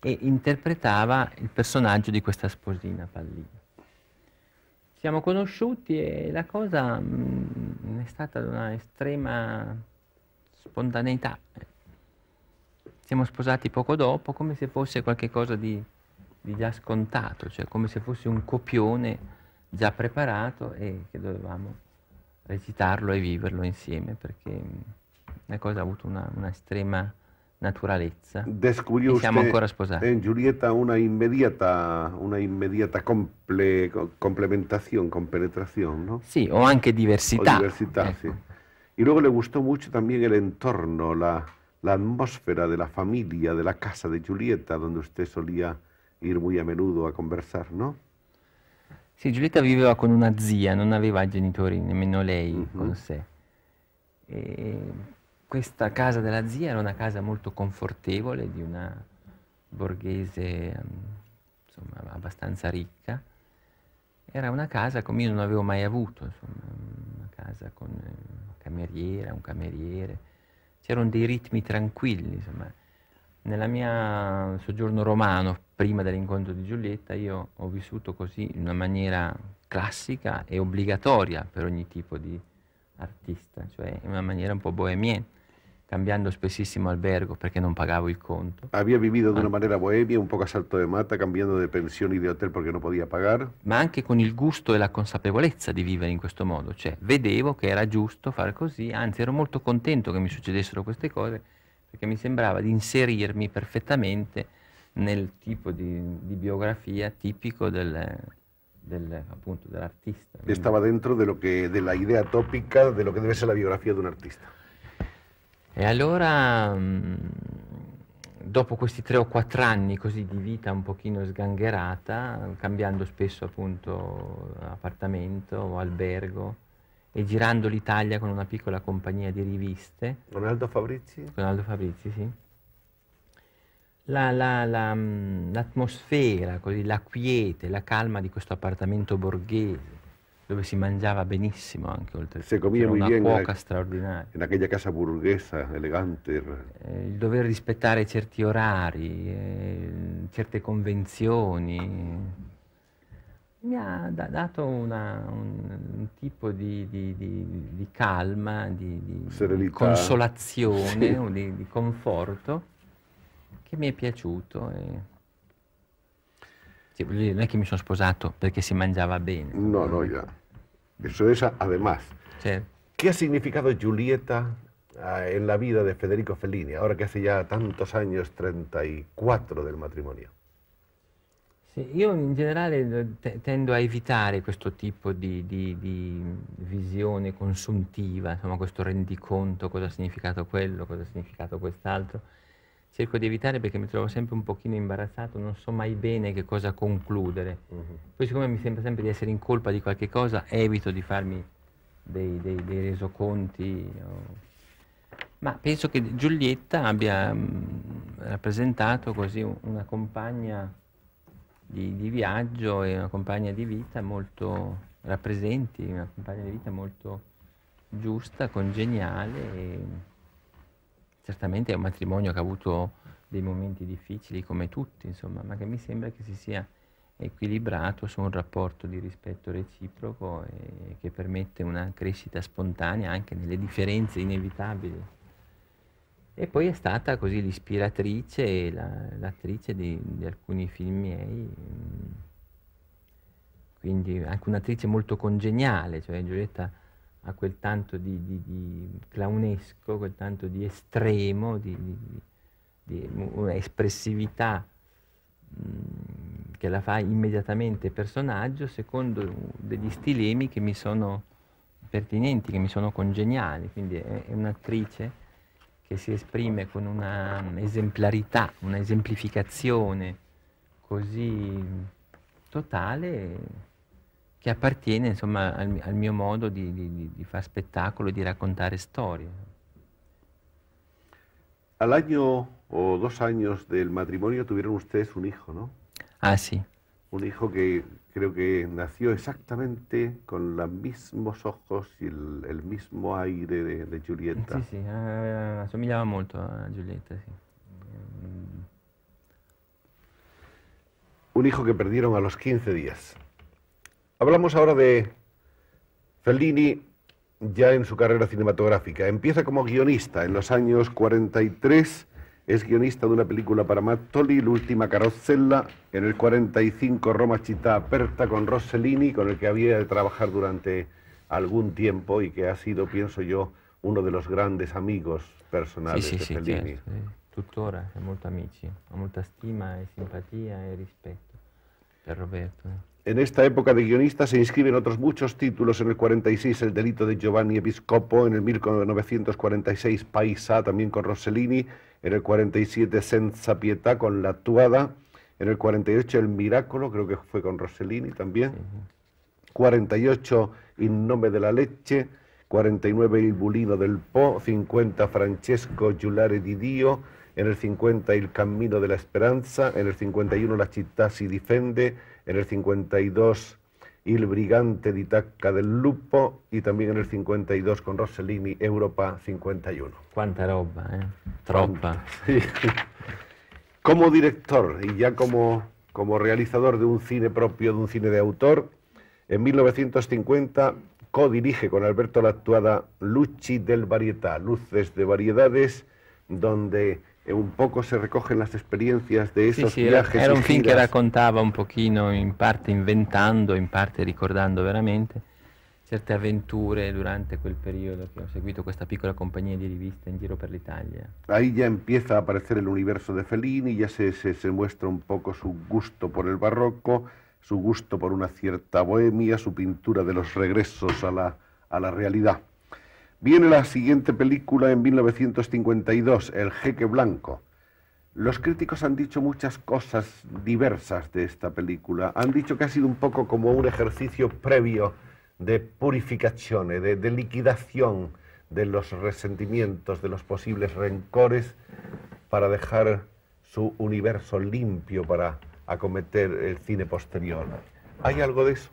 e interpretava il personaggio di questa sposina Pallino. Siamo conosciuti e la cosa mh, mm, è stata di una estrema spontaneità, siamo sposati poco dopo come se fosse qualcosa di, di già scontato, cioè come se fosse un copione già preparato e che dovevamo recitarlo e viverlo insieme perché la cosa ha avuto una, una estrema naturaleza. Descubrió y usted en Julieta una immediata, una inmediata comple, complementación, compenetración, ¿no? Sí, o anche diversità. O diversidad, ecco. sí. Y luego le gustò molto anche l'entorno, entorno, la, la atmósfera de la familia, de la casa de Julieta, donde usted solía ir muy a menudo a conversar, ¿no? Sì, Giulietta viveva con una zia, non aveva genitori, nemmeno lei uh mm-hmm. -huh. con sé. E questa casa della zia era una casa molto confortevole, di una borghese mm, insomma, abbastanza ricca. Era una casa come io non avevo mai avuto, insomma, una casa con eh, una cameriera, un cameriere c'erano dei ritmi tranquilli. Insomma. Nella mia soggiorno romano, prima dell'incontro di Giulietta, io ho vissuto così in una maniera classica e obbligatoria per ogni tipo di artista, cioè in una maniera un po' bohemienne cambiando spessissimo albergo perché non pagavo il conto. Había vivido de una ah. manera bohemia, un poco a salto de mata, cambiando de pensión y de hotel porque no podía pagar. Ma anche con il gusto e la consapevolezza di vivere in questo modo, cioè vedevo che era giusto fare così, anzi ero molto contento che mi succedessero queste cose perché mi sembrava di inserirmi perfettamente nel tipo di, di biografia tipico del, del, appunto, dell'artista. Stava dentro de lo che, della idea topica di lo che deve essere la biografia di un artista. E allora, mm, dopo questi tre o quattro anni così di vita un pochino sgangherata, cambiando spesso appunto appartamento o albergo, e girando l'Italia con una piccola compagnia di riviste. Con Aldo Fabrizi? Con Aldo Fabrizi, sì. l'atmosfera, la, la, la, mm, così, la quiete, la calma di questo appartamento borghese, dove si mangiava benissimo anche oltre Se comía muy una bien. cuoca en, straordinaria. In aquella casa burghese elegante. Eh, il dover rispettare certi orari, eh, certe convenzioni, mi ha da dato una, un, un, tipo di, di, di, di calma, di, consolazione, sì. di, conforto che mi è piaciuto. E... Eh. Sí, no es que mi sono sposato perché si mangiava bene. No, no, ya. Eso es además. Sí. ¿Qué ha significado Julieta eh, en la vida de Federico Fellini, ahora que hace ya tantos años, 34 del matrimonio? Sì, io in generale eh, tendo a evitare questo tipo di, di, di visione consuntiva, insomma, questo rendiconto, cosa ha significato quello, cosa ha significato quest'altro cerco di evitare perché mi trovo sempre un pochino imbarazzato, non so mai bene che cosa concludere. Uh mhm. -huh. Poi siccome mi sembra sempre di essere in colpa di qualche cosa, evito di farmi dei, dei, dei resoconti. O... Ma penso che Giulietta abbia mh, mm, rappresentato così una compagna di, di, viaggio e una compagna di vita molto rappresenti, una compagna di vita molto giusta, congeniale. E certamente è un matrimonio che ha avuto dei momenti difficili come tutti, insomma, ma che mi sembra che si sia equilibrato su un rapporto di rispetto reciproco e che permette una crescita spontanea anche nelle differenze inevitabili. E poi è stata così l'ispiratrice e l'attrice di, di, alcuni film miei, mm. quindi anche un'attrice molto congeniale, cioè Giulietta a quel tanto di, di, di clownesco, quel tanto di estremo, di, di espressività che la fa immediatamente personaggio secondo degli stilemi che mi sono pertinenti, che mi sono congeniali, quindi è, è un'attrice che si esprime con una esemplarità, una esemplificazione così totale que appartiene insomma, al, al, mio modo de di, di y spettacolo contar di Al año o dos años del matrimonio tuvieron ustedes un hijo, ¿no? Ah, sí. Un hijo que creo que nació exactamente con los mismos ojos y el, mismo aire de, de, Giulietta. Sí, sí, se ah, asomillaba mucho a Giulietta, sí. Un hijo que perdieron a los 15 días. Hablamos ahora de Fellini ya en su carrera cinematográfica. Empieza como guionista en los años 43. Es guionista de una película para Mattoli, La última carrozzella, en el 45 Roma Città Aperta con Rossellini, con el que había de trabajar durante algún tiempo y que ha sido, pienso yo, uno de los grandes amigos personales sí, sí, de Fellini. Sí, Tuttora, è molto amici, ha molta stima e simpatia e rispetto per Roberto. En esta época de guionista se inscriben otros muchos títulos, en el 46 El delito de Giovanni Episcopo, en el 1946 Paisa, también con Rossellini, en el 47 Senza Pietà con La Tuada, en el 48 El Miracolo, creo que fue con Rossellini también, 48 In Nome de la Leche, 49 Il Bulino del Po, 50 Francesco Giulare di Dio, en el 50 El Camino de la Esperanza, en el 51 La Città si difende, en el 52 Il Brigante di Tacca del Lupo y también en el 52 con Rossellini Europa 51. Cuánta roba, ¿eh? Tropa. Como director y ya como, como realizador de un cine propio, de un cine de autor, en 1950 codirige con Alberto la actuada Luci del Varietà, Luces de Variedades, donde eh, un poco se recogen las experiencias de esos viajes viajes. Era, un fin que contaba un poquito en parte inventando, en parte recordando, veramente, certe avventure durante quel periodo che ho seguito questa piccola compagnia di riviste in giro per Italia. Ahí ya empieza a aparecer el universo de Fellini, ya se, se, muestra un poco su gusto por el barroco, su gusto por una cierta bohemia, su pintura de los regresos a la realidad. Viene la siguiente película en 1952, El Jeque Blanco. Los críticos han dicho muchas cosas diversas de esta película. Han dicho que ha sido un poco como un ejercicio previo de purificación, de, de liquidación de los resentimientos, de los posibles rencores, para dejar su universo limpio para acometer el cine posterior. ¿Hay algo de eso?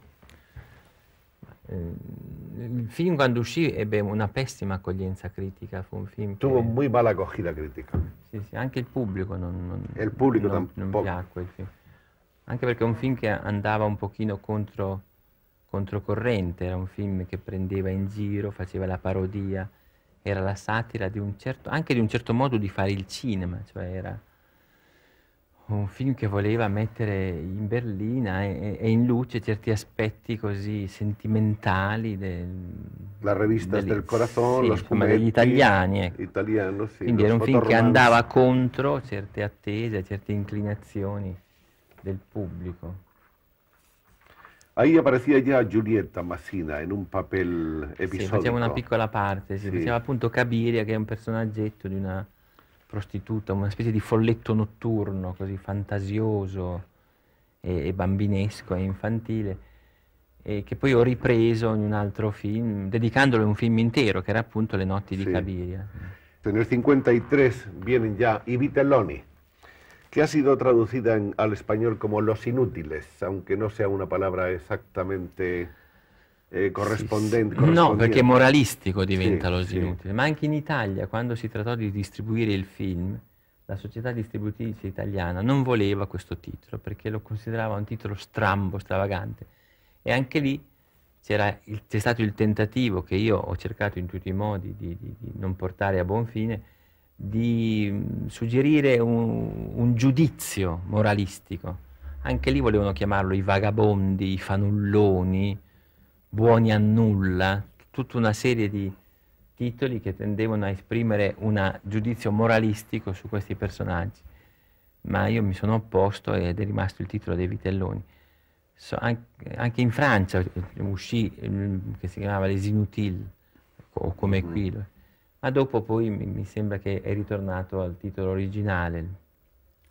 il ehm, film quando uscì ebbe una pessima accoglienza critica, fu un film... Tuvo che... muy mala acogida crítica. Sì, sì, anche il pubblico non, non, il pubblico non, non piacque il film. Anche perché è un film che andava un pochino contro, controcorrente, era un film che prendeva in giro, faceva la parodia, era la satira di un certo, anche di un certo modo di fare il cinema, cioè era un film che voleva mettere in berlina e, e in luce certi aspetti così sentimentali del, la rivista del, del Corazon, sì, la degli italiani. Ecco. Italiano, sì, Quindi era un film che andava contro certe attese, certe inclinazioni del pubblico Ahí aparecía ya Giulietta Massina in un papel episodico Sí, faceva una piccola parte, si sí. faceva appunto Cabiria, che è un personaggetto di una prostituta, una specie di folletto notturno così fantasioso e, e bambinesco e infantile, e che poi ho ripreso in un altro film, dedicandolo a un film intero, che era appunto Le notti di Cabiria. Nel el 53 vienen ya I Vitelloni, che ha sido traducida en, al español como Los Inútiles, aunque no sea una palabra exactamente eh, corrispondente, corrispondente. No, perché moralistico diventa sì, lo zinutile. Sì. Ma anche in Italia, quando si trattò di distribuire il film, la società distributrice italiana non voleva questo titolo perché lo considerava un titolo strambo, stravagante. E anche lì c'era il, c'è stato il tentativo che io ho cercato in tutti i modi di, di, di non portare a buon fine di mm, suggerire un, un, giudizio moralistico. Anche lì volevano chiamarlo i vagabondi, i fanulloni, buoni a nulla, tutta una serie di titoli che tendevano a esprimere un giudizio moralistico su questi personaggi. Ma io mi sono opposto ed è rimasto il titolo dei vitelloni. So, anche, anche, in Francia uscì, che si chiamava Les Inutiles, o come mm-hmm. qui, ma dopo poi mi, mi sembra che è ritornato al titolo originale,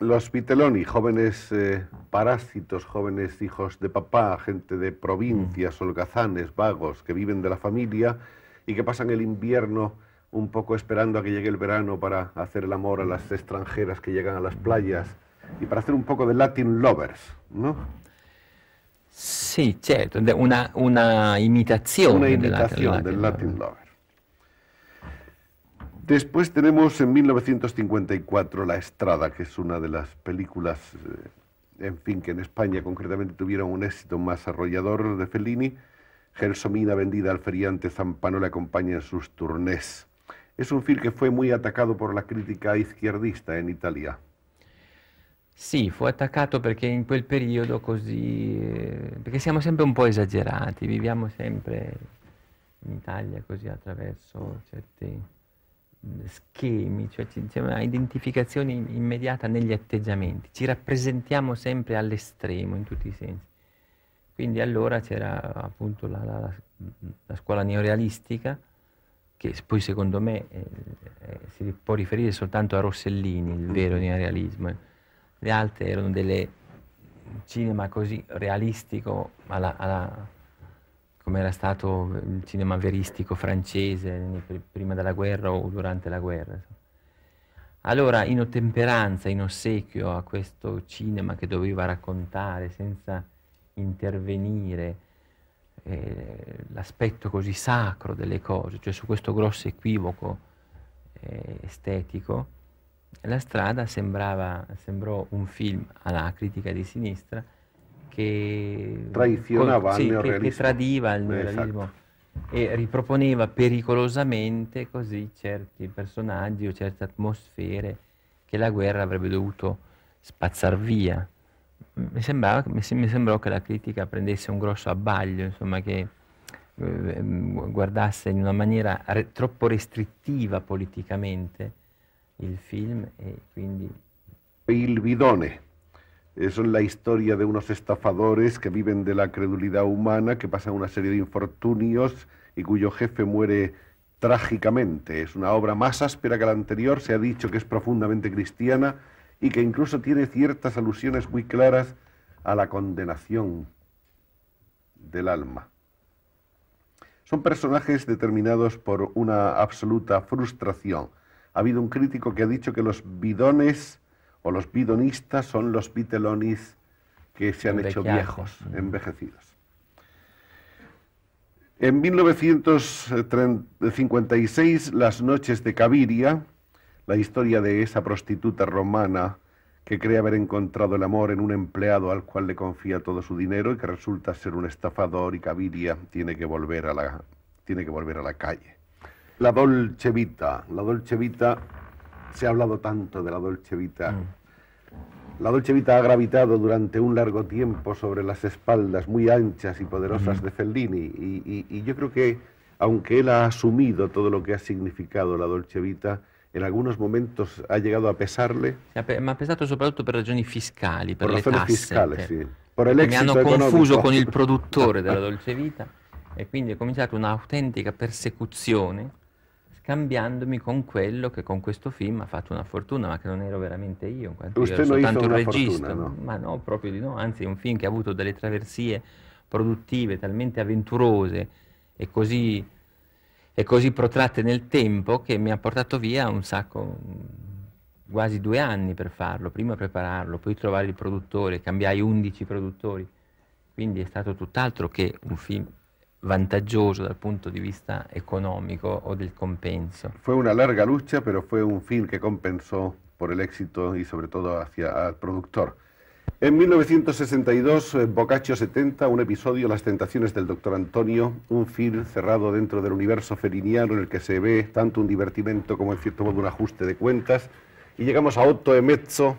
Los Viteloni, jóvenes eh, parásitos, jóvenes hijos de papá, gente de provincias, mm. holgazanes, vagos, que viven de la familia y que pasan el invierno un poco esperando a que llegue el verano para hacer el amor a las extranjeras que llegan a las mm. playas y para hacer un poco de Latin lovers, ¿no? Sí, cierto, una, una imitación, del Latin, lovers. Después tenemos en 1954 La Estrada, que es una de las películas, eh, en fin, que en España concretamente tuvieron un éxito más arrollador de Fellini. Gelsomina vendida al feriante Zampano le acompaña en sus turnés. Es un film que fue muy atacado por la crítica izquierdista en Italia. Sí, fue atacado porque en aquel periodo così... porque eh, perché siamo un po' esagerati, viviamo siempre en Italia così attraverso certi... schemi, cioè c'è diciamo, una identificazione immediata negli atteggiamenti, ci rappresentiamo sempre all'estremo in tutti i sensi. Quindi allora c'era appunto la, la, la scuola neorealistica, che poi secondo me eh, eh, si può riferire soltanto a Rossellini, il vero neorealismo. Le altre erano delle cinema così realistico alla, alla come era stato mm, il cinema veristico francese prima della guerra o durante la guerra. Allora, in ottemperanza, in ossequio a questo cinema che doveva raccontare senza intervenire eh, l'aspetto così sacro delle cose, cioè su questo grosso equivoco eh, estetico, la strada sembrava, sembrò un film alla critica di sinistra, che tradizionava sì, il Che, che tradiva il eh, neorealismo. Esatto e riproponeva pericolosamente così certi personaggi o certe atmosfere che la guerra avrebbe dovuto spazzar via. Mi, sembrava, mi sembrò che la critica prendesse un grosso abbaglio, insomma, che eh, guardasse in una maniera re, troppo restrittiva politicamente il film e quindi... Il bidone. son la historia de unos estafadores que viven de la credulidad humana, que pasan una serie de infortunios y cuyo jefe muere trágicamente. Es una obra más áspera que la anterior, se ha dicho que es profundamente cristiana y que incluso tiene ciertas alusiones muy claras a la condenación del alma. Son personajes determinados por una absoluta frustración. Ha habido un crítico que ha dicho que los bidones o los bidonistas son los pitelonis que se han hecho viejos, envejecidos. En 1956, Las noches de Caviria, la historia de esa prostituta romana que cree haber encontrado el amor en un empleado al cual le confía todo su dinero y que resulta ser un estafador y Caviria tiene que volver a la, tiene que volver a la calle. La Dolce Vita, la Dolce Vita se ha hablado tanto de la Dolce Vita. Mm. La Dolce Vita ha gravitado durante un largo tiempo sobre las espaldas muy anchas y poderosas mm. de Fellini y, y, y, yo creo que, aunque él ha asumido todo lo que ha significado la Dolce Vita, en algunos momentos ha llegado a pesarle. Ma ha pesato soprattutto per ragioni fiscali, per, per le tasse. Fiscali, che... sì. Per mi hanno economico. confuso con il produttore della Dolce Vita e quindi è cominciata un'autentica persecuzione cambiandomi con quello che con questo film ha fatto una fortuna, ma che non ero veramente io, in quanto Usted io ero soltanto un regista. Fortuna, no? Ma no, proprio di no, anzi è un film che ha avuto delle traversie produttive talmente avventurose e così, e così protratte nel tempo che mi ha portato via un sacco, quasi due anni per farlo, prima prepararlo, poi trovare il produttore, cambiai 11 produttori, quindi è stato tutt'altro che un film desde dal punto di vista economico o del compenso. Fue una larga lucha, pero fue un film que compensó por el éxito y sobre todo hacia al productor. En 1962, eh, Boccaccio 70, un episodio, Las tentaciones del doctor Antonio, un film cerrado dentro del universo feriniano en el que se ve tanto un divertimento como en cierto modo un ajuste de cuentas. Y llegamos a Otto Emezzo,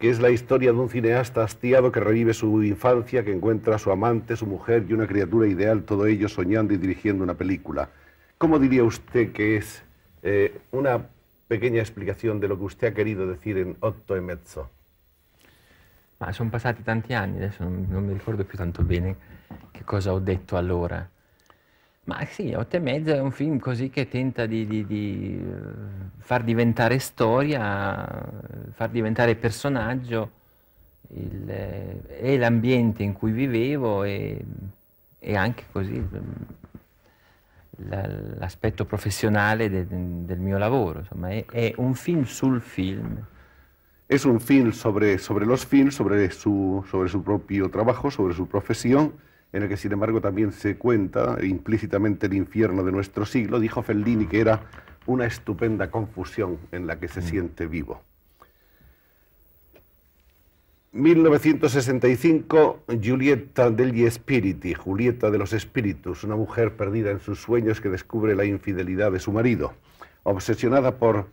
que es la historia de un cineasta hastiado que revive su infancia, que encuentra a su amante, su mujer y una criatura ideal, todo ello soñando y dirigiendo una película. ¿Cómo diría usted que es eh, una pequeña explicación de lo que usted ha querido decir en Otto e Mezzo? Son pasados tantos tanti no me non, non tanto bien qué cosa he detto allora. Ma sì, Otto e mezzo è un film così che tenta di, di, di eh, far diventare storia, far diventare personaggio il, eh, e l'ambiente in cui vivevo e, e anche così mm, l'aspetto professionale de, del mio lavoro. Insomma, è, è, un film sul film. È un film sobre, sobre los films, sobre su, sobre su propio trabajo, sobre su profesión. en el que sin embargo también se cuenta implícitamente el infierno de nuestro siglo, dijo Fellini que era una estupenda confusión en la que se mm. siente vivo. 1965, Julieta degli Spiriti, Julieta de los Espíritus, una mujer perdida en sus sueños que descubre la infidelidad de su marido, obsesionada por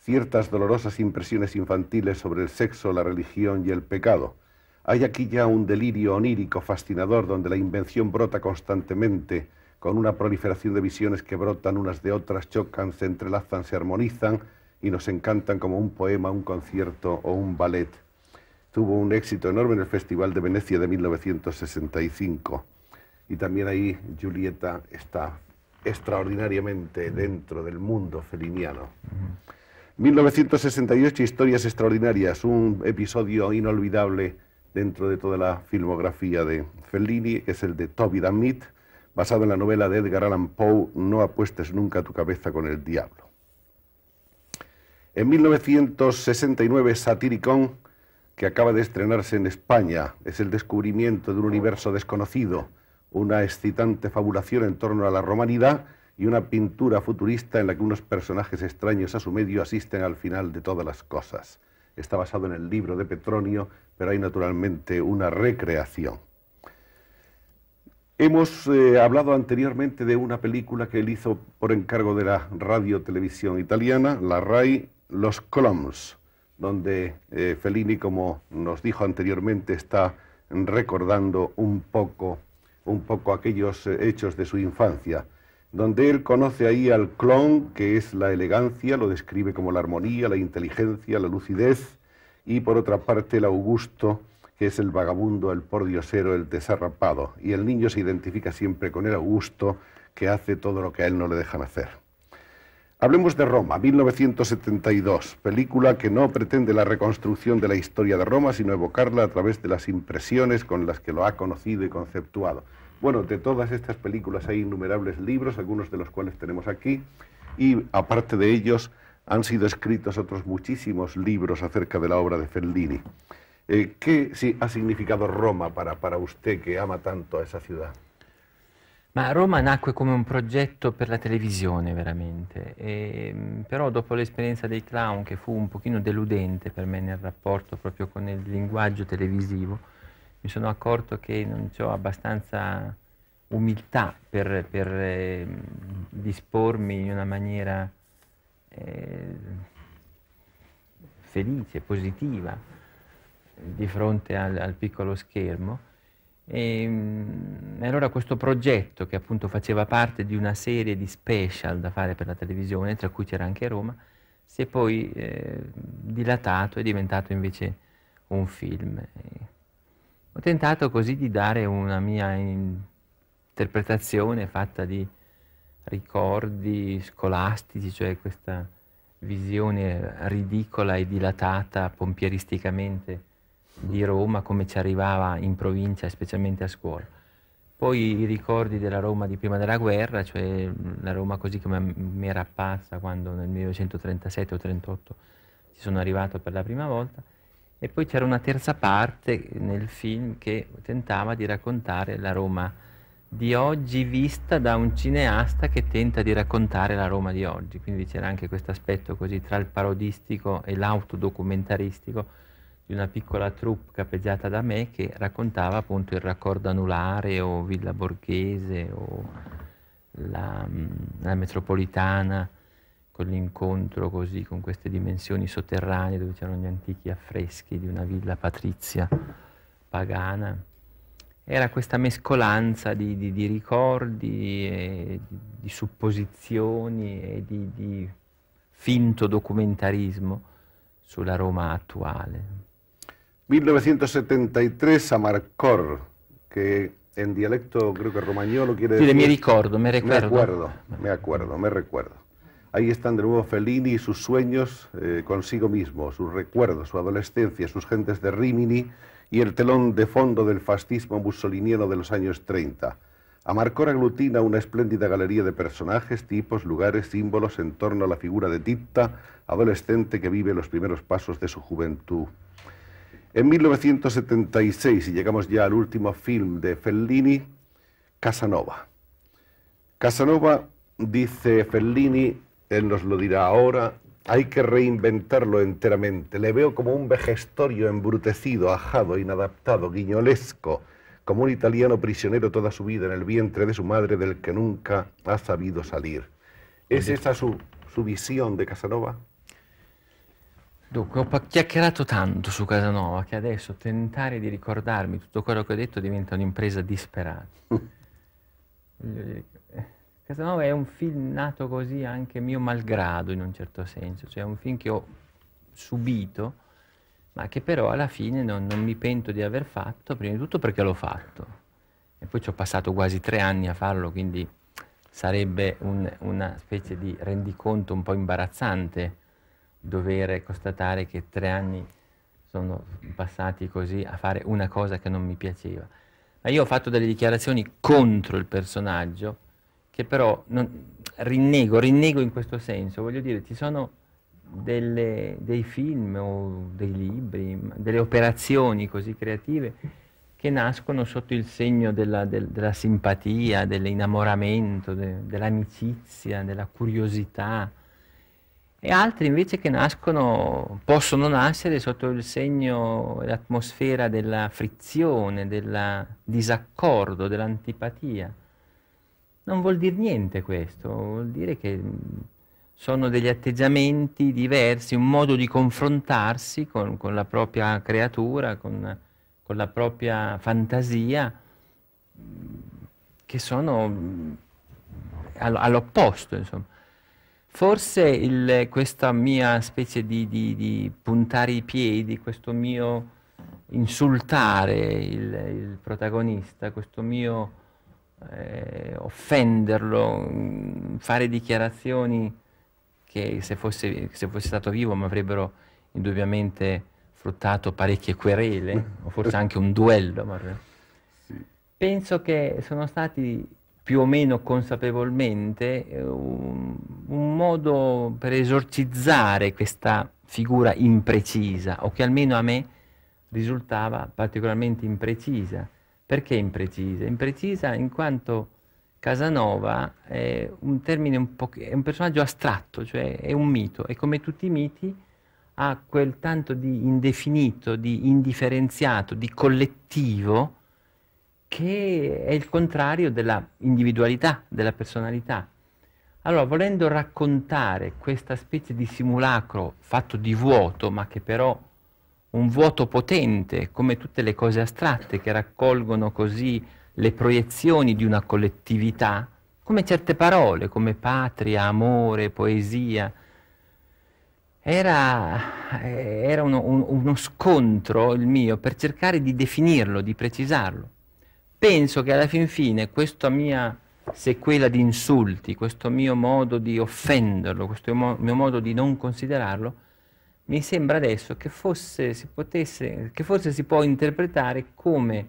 ciertas dolorosas impresiones infantiles sobre el sexo, la religión y el pecado. Hay aquí ya un delirio onírico fascinador donde la invención brota constantemente, con una proliferación de visiones que brotan unas de otras, chocan, se entrelazan, se armonizan y nos encantan como un poema, un concierto o un ballet. Tuvo un éxito enorme en el Festival de Venecia de 1965 y también ahí Julieta está extraordinariamente dentro del mundo feliniano. 1968, Historias Extraordinarias, un episodio inolvidable dentro de toda la filmografía de Fellini, es el de Toby Dammit, basado en la novela de Edgar Allan Poe, No apuestes nunca tu cabeza con el diablo. En 1969, Satiricon, que acaba de estrenarse en España, es el descubrimiento de un universo desconocido, una excitante fabulación en torno a la romanidad y una pintura futurista en la que unos personajes extraños a su medio asisten al final de todas las cosas. Está basado en el libro de Petronio pero hay naturalmente una recreación. Hemos eh, hablado anteriormente de una película que él hizo por encargo de la radio televisión italiana, la RAI, Los Clones, donde eh, Fellini, como nos dijo anteriormente, está recordando un poco, un poco aquellos eh, hechos de su infancia, donde él conoce ahí al clon, que es la elegancia, lo describe como la armonía, la inteligencia, la lucidez, y por otra parte el Augusto, que es el vagabundo, el pordiosero, el desarrapado. Y el niño se identifica siempre con el Augusto, que hace todo lo que a él no le dejan hacer. Hablemos de Roma, 1972, película que no pretende la reconstrucción de la historia de Roma, sino evocarla a través de las impresiones con las que lo ha conocido y conceptuado. Bueno, de todas estas películas hay innumerables libros, algunos de los cuales tenemos aquí, y aparte de ellos, han sido escritos otros muchísimos libros acerca de la obra de Fellini. Eh, ¿Qué sí, ha significato Roma para, para usted che ama tanto a esa ciudad? Ma Roma nacque come un progetto per la televisione veramente, e, ehm, però dopo l'esperienza dei clown che fu un pochino deludente per me nel rapporto proprio con il linguaggio televisivo, mi sono accorto che non ho abbastanza umiltà per, per eh, dispormi in una maniera felice, positiva di fronte al, al piccolo schermo. E, ehm, e, allora questo progetto che appunto faceva parte di una serie di special da fare per la televisione, tra cui c'era anche Roma, si è poi eh, dilatato e diventato invece un film. E ho tentato così di dare una mia interpretazione fatta di ricordi scolastici, cioè questa visione ridicola e dilatata pompieristicamente di Roma come ci arrivava in provincia, specialmente a scuola. Poi i ricordi della Roma di prima della guerra, cioè la Roma così come mi era apparsa quando nel 1937 o 38 ci sono arrivato per la prima volta. E poi c'era una terza parte nel film che tentava di raccontare la Roma di oggi vista da un cineasta che tenta di raccontare la Roma di oggi, quindi c'era anche questo aspetto così tra il parodistico e l'autodocumentaristico di una piccola troupe capeggiata da me che raccontava appunto il raccordo anulare o Villa Borghese o la, mm, la metropolitana con l'incontro così con queste dimensioni sotterranee dove c'erano gli antichi affreschi di una villa patrizia pagana era questa mescolanza di, di, di ricordi, di, supposizioni e di, di finto documentarismo sulla Roma attuale. 1973 a Marcor, che in dialetto creo que romagnolo quiere decir... mi ricordo, me recuerdo. Me acuerdo, me acuerdo, me recuerdo. Ahí están de nuevo Fellini y sus sueños eh, consigo mismo, sus recuerdos, su adolescencia, sus gentes de Rimini y el telón de fondo del fascismo mussoliniano de los años 30. la aglutina una espléndida galería de personajes, tipos, lugares, símbolos en torno a la figura de Tita, adolescente que vive los primeros pasos de su juventud. En 1976, y llegamos ya al último film de Fellini, Casanova. Casanova, dice Fellini, él nos lo dirá ahora, hay que reinventarlo enteramente. Le veo como un vejestorio embrutecido, ajado, inadaptado, guiñolesco, como un italiano prisionero toda su vida en el vientre de su madre del que nunca ha sabido salir. ¿Es esa su, visión de Casanova? Dunque, he chiacchierato tanto su Casanova que, adesso tentare di ricordarmi tutto quello che ho detto diventa un'impresa disperata. Casanova è un film nato così anche mio malgrado in un certo senso, cioè è un film che ho subito, ma che però alla fine non, non mi pento di aver fatto, prima di tutto perché l'ho fatto. E poi ci ho passato quasi tre anni a farlo, quindi sarebbe un, una specie di rendiconto un po' imbarazzante dover constatare che tre anni sono passati così a fare una cosa che non mi piaceva. Ma io ho fatto delle dichiarazioni contro il personaggio che però non, rinnego, rinnego in questo senso, voglio dire, ci sono delle, dei film o dei libri, delle operazioni così creative che nascono sotto il segno della, del, della simpatia, dell'innamoramento, de, dell'amicizia, della curiosità, e altri invece che nascono, possono nascere sotto il segno, l'atmosfera della frizione, del disaccordo, dell'antipatia. Non vuol dire niente questo, vuol dire che mm, sono degli atteggiamenti diversi, un modo di confrontarsi con, con la propria creatura, con, con, la propria fantasia, mm, che sono mm, all'opposto, insomma. Forse il, questa mia specie di, di, di, puntare i piedi, questo mio insultare il, il protagonista, questo mio eh, offenderlo, fare dichiarazioni che se fosse, se fosse stato vivo mi avrebbero indubbiamente fruttato parecchie querele, o forse anche un duello. Ma... Sì. Penso che sono stati più o meno consapevolmente un, un modo per esorcizzare questa figura imprecisa, o che almeno a me risultava particolarmente imprecisa perché imprecisa? Imprecisa in quanto Casanova è un, termine un, po che, è un personaggio astratto, cioè è un mito e come tutti i miti ha quel tanto di indefinito, di indifferenziato, di collettivo che è il contrario della individualità, della personalità. Allora, volendo raccontare questa specie di simulacro fatto di vuoto, ma che però un vuoto potente, come tutte le cose astratte che raccolgono così le proiezioni di una collettività, come certe parole, come patria, amore, poesia. Era, era uno, un, uno scontro il mio per cercare di definirlo, di precisarlo. Penso che alla fin fine questa mia sequela di insulti, questo mio modo di offenderlo, questo mio modo di non considerarlo, mi sembra adesso che, fosse, si potesse, che forse si può interpretare come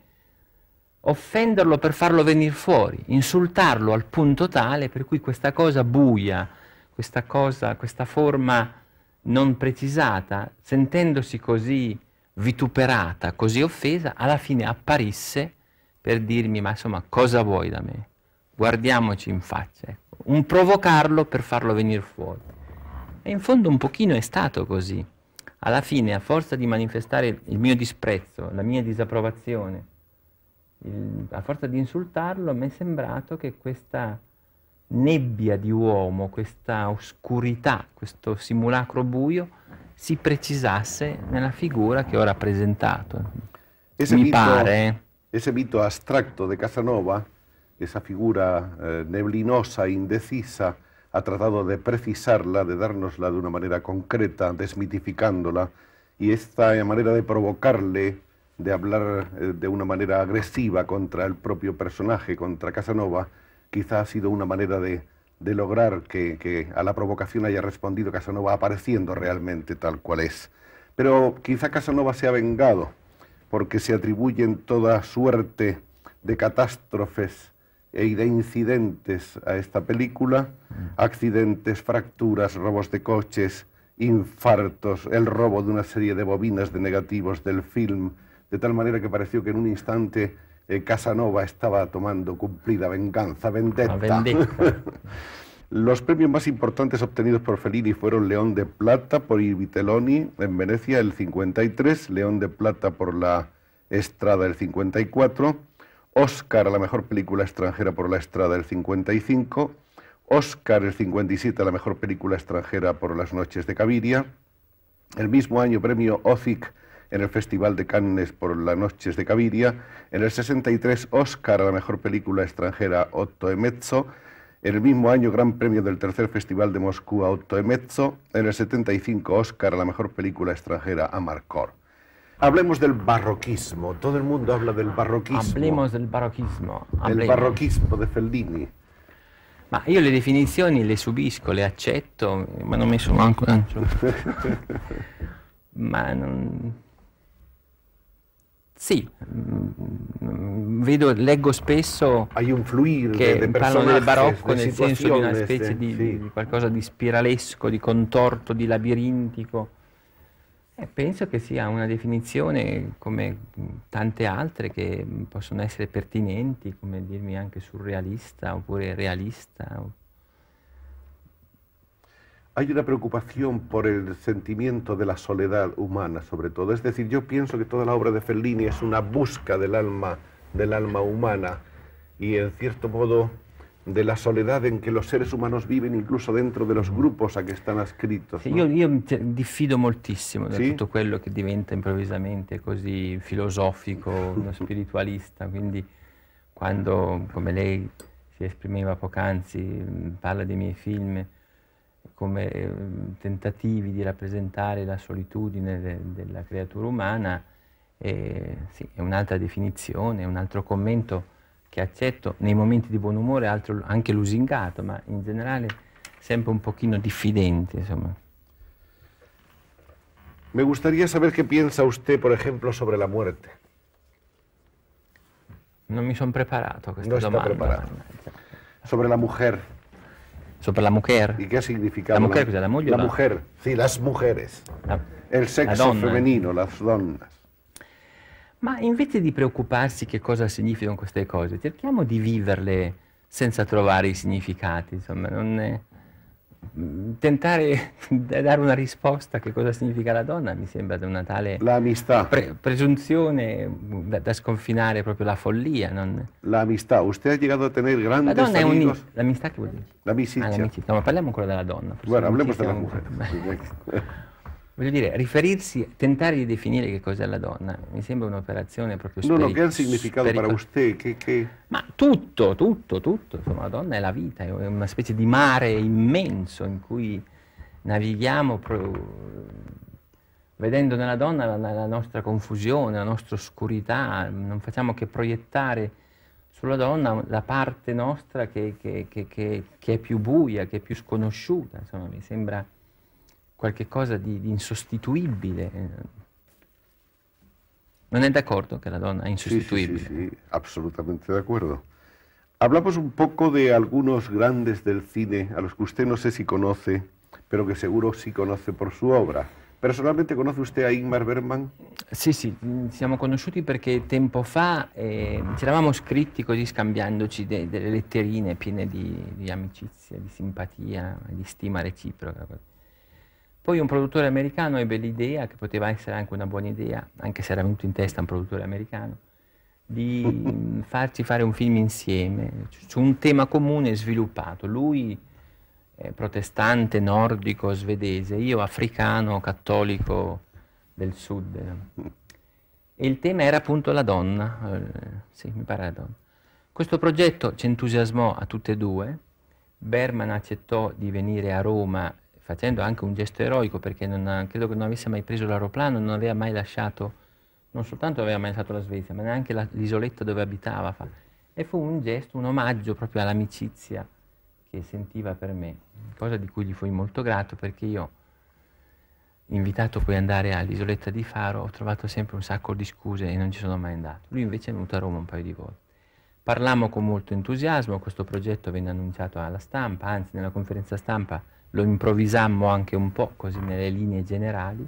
offenderlo per farlo venire fuori, insultarlo al punto tale per cui questa cosa buia, questa cosa, questa forma non precisata, sentendosi così vituperata, così offesa, alla fine apparisse per dirmi ma insomma cosa vuoi da me? Guardiamoci in faccia, ecco. un provocarlo per farlo venire fuori. E in fondo un pochino è stato così. Alla fine, a forza di manifestare il mio disprezzo, la mia disapprovazione, il, a forza di insultarlo, mi è sembrato che questa nebbia di uomo, questa oscurità, questo simulacro buio, si precisasse nella figura che ho rappresentato. Ese Mi mito, pare... Ese mito astratto di Casanova, esa figura eh, neblinosa, indecisa, ha tratado de precisarla, de dárnosla de una manera concreta, desmitificándola, y esta manera de provocarle, de hablar eh, de una manera agresiva contra el propio personaje, contra Casanova, quizá ha sido una manera de, lograr que, que, a la provocación haya respondido Casanova apareciendo realmente tal cual es. Pero quizá Casanova se ha vengado, porque se atribuyen toda suerte de catástrofes e de incidentes a esta película, accidentes, fracturas, robos de coches, infartos, el robo de una serie de bobinas de negativos del film, de tal manera que pareció que en un instante eh, Casanova estaba tomando cumplida venganza, vendetta. Los premios más importantes obtenidos por Fellini fueron León de Plata por I en Venecia el 53, León de Plata por la Estrada el 54, Oscar a la mejor película extranjera por La Estrada el 55, Oscar el 57 a la mejor película extranjera por Las noches de Caviria, el mismo año premio Ofic en el Festival de Cannes por Las noches de Caviria, en el 63 Oscar a la mejor película extranjera Otto Emezzo, en el mismo año Gran Premio del Tercer Festival de Moscú a Otto Emezzo, en el 75 Oscar a la mejor película extranjera a Hablemos del barroquismo. Todo el mundo habla del barroquismo. Hablemos del barroquismo. Del barroquismo de Fellini. Ma io le definizioni le subisco, le accetto, ma non mi sono manco... ma non... Sì, mm, vedo, leggo spesso Hay un che de parlano del barocco nel senso di una specie di, sì. di qualcosa di spiralesco, di contorto, di labirintico Eh, penso che sia una definición, como tante altre que possono essere pertinenti, come dirmi anche surrealista oppure realista. Hay una preocupación por el sentimiento de la soledad humana, sobre todo. Es decir, yo pienso que toda la obra de Fellini es una busca del alma, del alma humana y, en cierto modo, de la soledad en que los seres humanos viven incluso dentro de los grupos a che stanno ascritti. Sì, no? Io, io diffido moltissimo da sì? tutto quello che diventa improvvisamente così filosofico, uno spiritualista, quindi quando, come lei si esprimeva poc'anzi, mm, parla dei miei film come mm, tentativi di rappresentare la solitudine de, della creatura umana, e, eh, sì, è un'altra definizione, un altro commento che accetto nei momenti di buon umore, altro, anche lusingato, ma in generale sempre un poquito diffidente, Me gustaría saber qué piensa usted, por ejemplo, sobre la muerte. No me son preparato no preparado. Sobre la mujer. Sobre la mujer. ¿Y qué ha significado? La mujer, la, mujer, Sí, las mujeres. el sexo femenino, las donas. Ma invece di preoccuparsi che cosa significano queste cose, cerchiamo di viverle senza trovare i significati, insomma, è... Mm, tentare di dare una risposta a che cosa significa la donna mi sembra di una tale pre presunzione mm, da, da, sconfinare proprio la follia. Non... La amistà, usted ha llegato a tener grandes la donna amigos. È un... L'amistà che vuol dire? Ah, l'amicizia. Ah, no, parliamo ancora della donna. Bueno, parliamo della la mujer. Voglio dire, riferirsi, tentare di definire che cos'è la donna, mi sembra un'operazione proprio spericolata. No, no, che ha il significato per usted? Che, che... Ma tutto, tutto, tutto. Insomma, la donna è la vita, è una specie di mare immenso in cui navighiamo vedendo nella donna la, la, nostra confusione, la nostra oscurità, non facciamo che proiettare sulla donna la parte nostra che, che, che, che è più buia, che è più sconosciuta, insomma mi sembra qualcosa di, di, insostituibile. Non è d'accordo che la donna è insostituibile? Sì, sì, sí, sí, absolutamente de Hablamos un poco de algunos grandes del cine, a los que usted no sé si conoce, pero que seguro sí conoce por su obra. Personalmente conosce usted a Ingmar Bergman? Sì, sì, siamo conosciuti perché tempo fa eh, ci eravamo scritti così scambiandoci de delle letterine piene di, di amicizia, di simpatia, di stima reciproca. Poi un produttore americano ebbe l'idea, che poteva essere anche una buona idea, anche se era venuto in testa un produttore americano, di farci fare un film insieme, su un tema comune sviluppato. Lui eh, protestante, nordico, svedese, io africano, cattolico del sud. E il tema era appunto la donna, eh, sì, mi pare la donna. Questo progetto ci entusiasmò a tutte e due, Berman accettò di venire a Roma facendo anche un gesto eroico perché ha, credo che non avesse mai preso l'aeroplano, non aveva mai lasciato, non soltanto aveva mai lasciato la Svezia, ma neanche la, l'isoletta dove abitava. Fa. E fu un gesto, un omaggio proprio all'amicizia che sentiva per me, cosa di cui gli fui molto grato perché io, invitato poi ad andare all'isoletta di Faro, ho trovato sempre un sacco di scuse e non ci sono mai andato. Lui invece è venuto a Roma un paio di volte. Parlammo con molto entusiasmo, questo progetto venne annunciato alla stampa, anzi nella conferenza stampa lo improvvisammo anche un po' così nelle linee generali,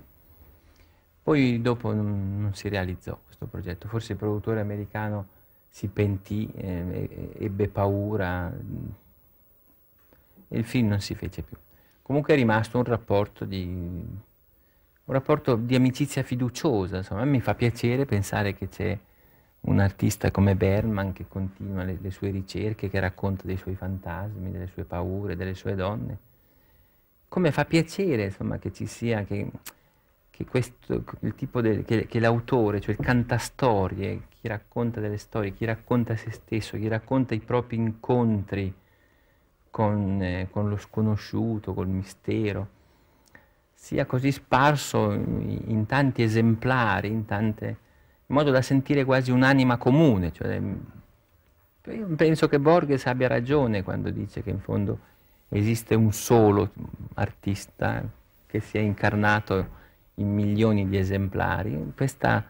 poi dopo non, non si realizzò questo progetto, forse il produttore americano si pentì, eh, ebbe paura e il film non si fece più. Comunque è rimasto un rapporto di un rapporto di amicizia fiduciosa. Insomma, a me fa piacere pensare che c'è un artista come Berman che continua le, le, sue ricerche, che racconta dei suoi fantasmi, delle sue paure, delle sue donne come fa piacere insomma, che ci sia, che, che, questo, de, che, che l'autore, cioè il cantastorie, chi racconta delle storie, chi racconta se stesso, chi racconta i propri incontri con, eh, con lo sconosciuto, col mistero, sia così sparso in, in tanti esemplari, in, tante, in modo da sentire quasi un'anima comune. Cioè, io penso che Borges abbia ragione quando dice che in fondo esiste un solo artista che si è incarnato in milioni di esemplari, questa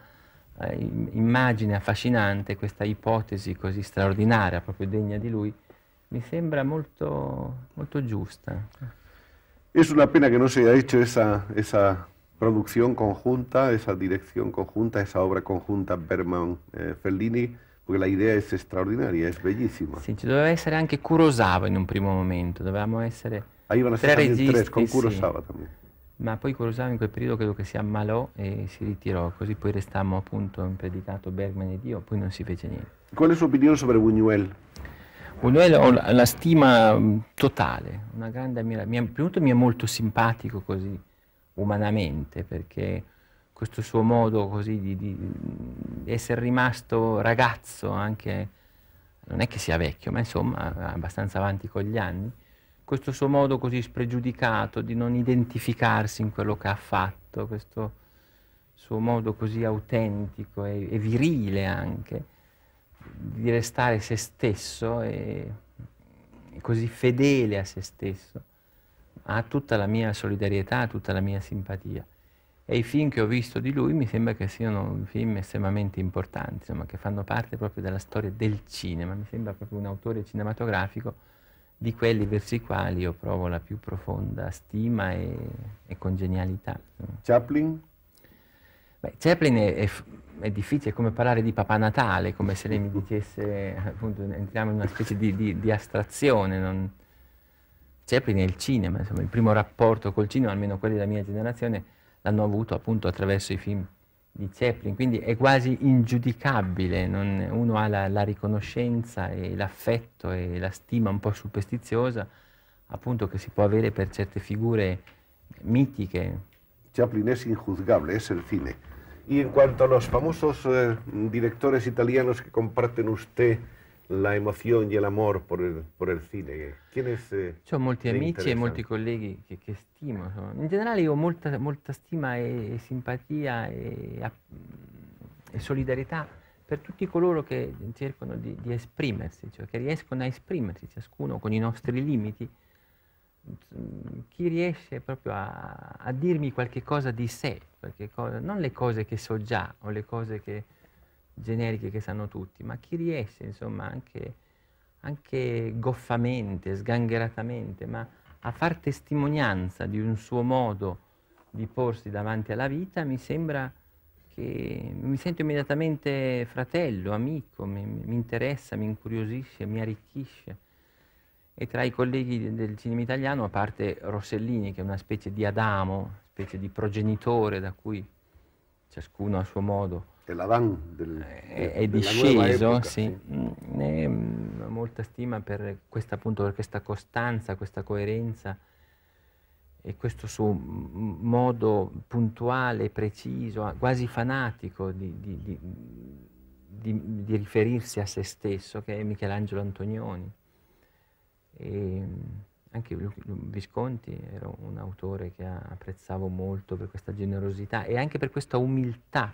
eh, immagine affascinante, questa ipotesi così straordinaria, proprio degna di lui, mi sembra molto, molto giusta. È una pena che non se haya hecho questa produzione congiunta, conjunta, esa dirección conjunta, esa obra congiunta Berman-Fellini. Eh, perché la idea è straordinaria, è bellissima. Sì, ci doveva essere anche Kurosawa in un primo momento, dovevamo essere ah, io tre registi. con Kurosawa sì. También. Ma poi Kurosawa in quel periodo credo che si ammalò e si ritirò, così poi restammo appunto in predicato Bergman e Dio, poi non si fece niente. Qual è la sua opinione su Buñuel? Buñuel ho la, stima mm, totale, una grande ammirazione. Mi è, molto simpatico così, umanamente, perché questo suo modo così di, di, essere rimasto ragazzo anche, non è che sia vecchio, ma insomma abbastanza avanti con gli anni, questo suo modo così spregiudicato di non identificarsi in quello che ha fatto, questo suo modo così autentico e, e virile anche, di restare se stesso e, e così fedele a se stesso, ha tutta la mia solidarietà, tutta la mia simpatia e i film che ho visto di lui mi sembra che siano film estremamente importanti, insomma, che fanno parte proprio della storia del cinema, mi sembra proprio un autore cinematografico di quelli verso i quali io provo la più profonda stima e, e congenialità. Chaplin? Beh, Chaplin è, è, è, difficile, è come parlare di Papà Natale, come se lei mi dicesse, appunto, entriamo in una specie di, di, di astrazione. Non... Chaplin è il cinema, insomma, il primo rapporto col cinema, almeno quelli della mia generazione, l'hanno avuto appunto attraverso i film di Zeppelin, quindi è quasi ingiudicabile, non, uno ha la, la, riconoscenza e l'affetto e la stima un po' superstiziosa appunto che si può avere per certe figure mitiche. Chaplin es injuzgable, es el cine. Y en cuanto a los famosos eh, directores italianos que comparten usted la emozione e l'amore per, por el, por el cine? ¿Quiénes, eh, ho molti amici e molti colleghi che, che stimo. In generale io ho molta, molta stima e, e simpatia e, a, e, solidarietà per tutti coloro che cercano di, di esprimersi, cioè che riescono a esprimersi, ciascuno con i nostri limiti. Chi riesce proprio a, a dirmi qualche cosa di sé, qualche cosa, non le cose che so già o le cose che generiche che sanno tutti, ma chi riesce, insomma, anche, anche goffamente, sgangheratamente, ma a far testimonianza di un suo modo di porsi davanti alla vita, mi sembra che mi sento immediatamente fratello, amico, mi, mi interessa, mi incuriosisce, mi arricchisce. E tra i colleghi del cinema italiano, a parte Rossellini, che è una specie di Adamo, specie di progenitore da cui ciascuno a suo modo è l'avant del, è, è disceso, epoca, sì. sì. Mm, e, mh, mm, molta stima per questa, appunto, per questa costanza, questa coerenza e questo suo mm, modo puntuale, preciso, quasi fanatico di, di, di, di, riferirsi a se stesso, che è Michelangelo Antonioni. E anche Visconti era un autore che apprezzavo molto per questa generosità e anche per questa umiltà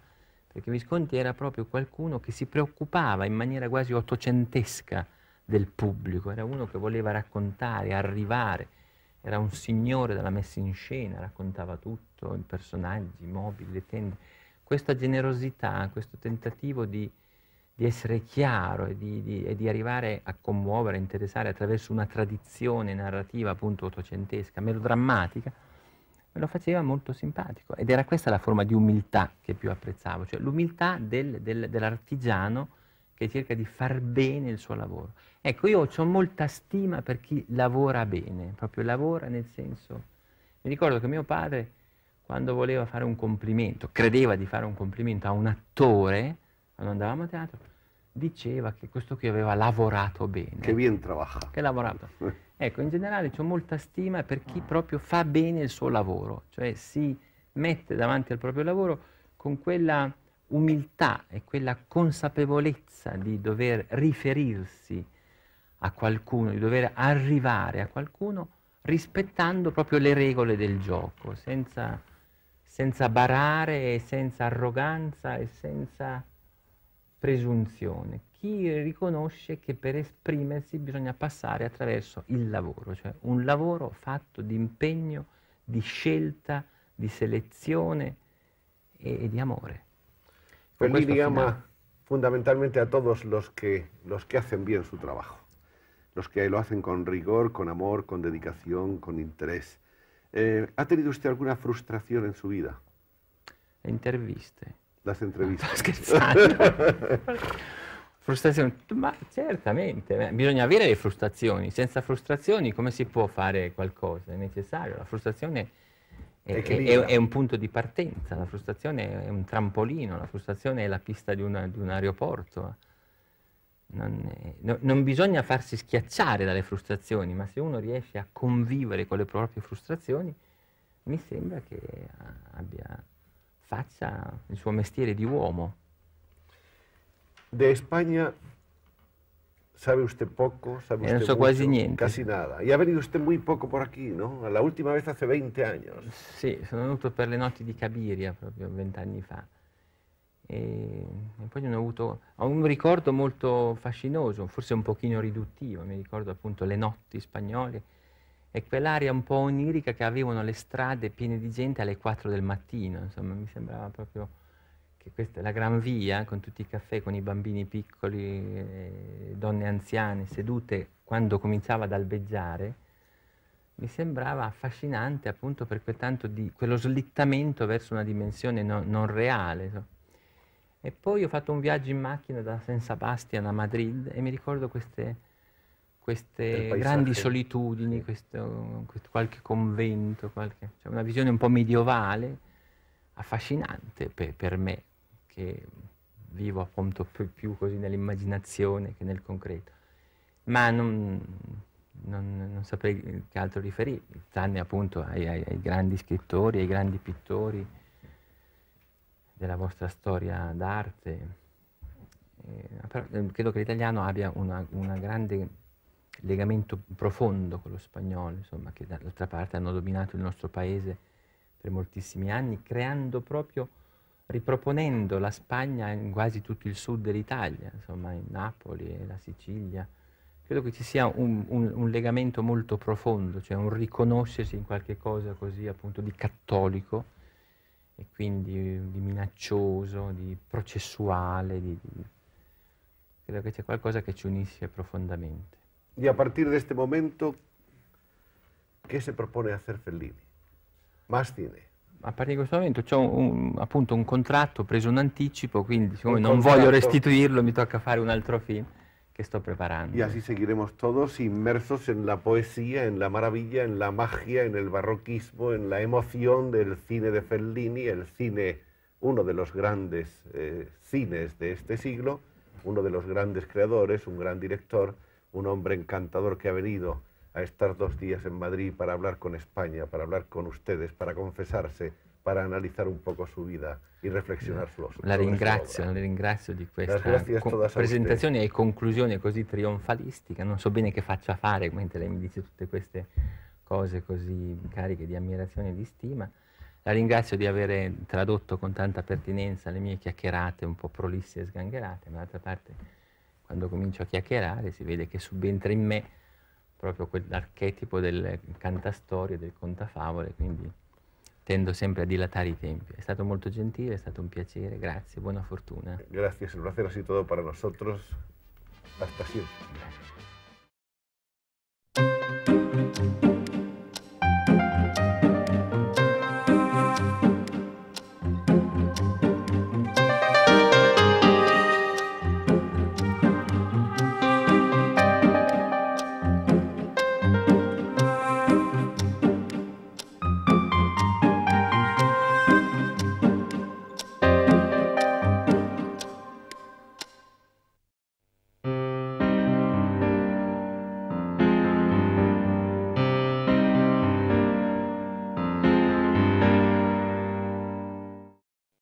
perché Visconti era proprio qualcuno che si preoccupava in maniera quasi ottocentesca del pubblico, era uno che voleva raccontare, arrivare, era un signore della messa in scena, raccontava tutto, i personaggi, i mobili, le tende. Questa generosità, questo tentativo di, di essere chiaro e di, di, e di, arrivare a commuovere, a interessare attraverso una tradizione narrativa appunto ottocentesca, melodrammatica, me lo faceva molto simpatico ed era questa la forma di umiltà che più apprezzavo, cioè l'umiltà del, del, dell'artigiano che cerca di far bene il suo lavoro. Ecco, io ho molta stima per chi lavora bene, proprio lavora nel senso... Mi ricordo che mio padre, quando voleva fare un complimento, credeva di fare un complimento a un attore, quando andavamo a teatro, diceva che questo qui aveva lavorato bene. Che bien trabaja. Che lavorato. Ecco, in generale c'è molta stima per chi proprio fa bene il suo lavoro, cioè si mette davanti al proprio lavoro con quella umiltà e quella consapevolezza di dover riferirsi a qualcuno, di dover arrivare a qualcuno rispettando proprio le regole del gioco, senza, senza barare, senza arroganza e senza presunzione, chi riconosce che per esprimersi bisogna passare attraverso il lavoro, cioè un lavoro fatto di impegno, di scelta, di selezione e, di amore. Fellini ama fondamentalmente a todos los que, los que hacen bien su trabajo, los que lo hacen con rigor, con amor, con dedicación, con interés. Eh, ¿Ha tenido usted alguna frustración en su vida? Interviste. La intervista. Sto scherzando. frustrazioni, ma certamente, bisogna avere le frustrazioni, senza frustrazioni come si può fare qualcosa? È necessario, la frustrazione è, è, è, è, un punto di partenza, la frustrazione è un trampolino, la frustrazione è la pista di, una, di un aeroporto. Non, no, non bisogna farsi schiacciare dalle frustrazioni, ma se uno riesce a convivere con le proprie frustrazioni, mi sembra che abbia faccia il suo mestiere di uomo. De España sabe usted poco, sabe eh, usted no so mucho, quasi niente. casi nada. Y ha venido usted muy poco por aquí, ¿no? La última vez hace 20 años. Sì, sono venuto per le notti di Cabiria proprio 20 anni fa. E, e poi non ho avuto ho un ricordo molto fascinoso, forse un pochino riduttivo, mi ricordo appunto le notti spagnole e quell'aria un po' onirica che avevano le strade piene di gente alle 4 del mattino, insomma mi sembrava proprio che questa è la Gran Via, con tutti i caffè, con i bambini piccoli, eh, donne anziane sedute, quando cominciava ad albeggiare, mi sembrava affascinante appunto per quel tanto di quello slittamento verso una dimensione no, non reale. So. E poi ho fatto un viaggio in macchina da San Sebastian a Madrid e mi ricordo queste queste grandi solitudini, questo, questo, qualche convento, qualche, cioè una visione un po' medievale, affascinante per, per me, che vivo appunto più, più così nell'immaginazione che nel concreto. Ma non, non, non, saprei che altro riferire, tranne appunto ai, ai, ai grandi scrittori, ai grandi pittori della vostra storia d'arte. Eh, però, eh, credo che l'italiano abbia una, una grande legamento profondo con lo spagnolo, insomma, che d'altra parte hanno dominato il nostro paese per moltissimi anni, creando proprio, riproponendo la Spagna in quasi tutto il sud dell'Italia, insomma, in Napoli, e la Sicilia. Credo che ci sia un, un, un legamento molto profondo, cioè un riconoscersi in qualche cosa così appunto di cattolico e quindi eh, di minaccioso, di processuale, di, di... credo che c'è qualcosa che ci unisce profondamente. Y a partir de este momento, ¿qué se propone hacer Fellini? Más cine? A partir de este momento ho un, appunto un contratto preso un anticipo, quindi siccome non restituirlo me toca hacer un otro film que estoy preparando. Y así seguiremos todos inmersos en la poesía, en la maravilla, en la magia, en el barroquismo, en la emoción del cine de Fellini, el cine, uno de los grandes eh, cines de este siglo, uno de los grandes creadores, un gran director. un hombre encantador que ha venido a estar dos días en Madrid para hablar con España, para hablar con ustedes, para confesarse, para analizzare un poco su vita e riflessionare su, su La ringrazio, la ringrazio di questa presentazione e conclusione così trionfalistica. Non so bene che faccia fare mentre lei mi dice tutte queste cose così cariche di ammirazione e di stima. La ringrazio di aver tradotto con tanta pertinenza le mie chiacchierate un po' prolisse e sgangherate, ma d'altra parte quando comincio a chiacchierare si vede che subentra in me proprio quell'archetipo del cantastorie, del contafavole, quindi tendo sempre a dilatare i tempi. È stato molto gentile, è stato un piacere, grazie, buona fortuna. Grazie, un placer ha sido todo para nosotros. Hasta siempre.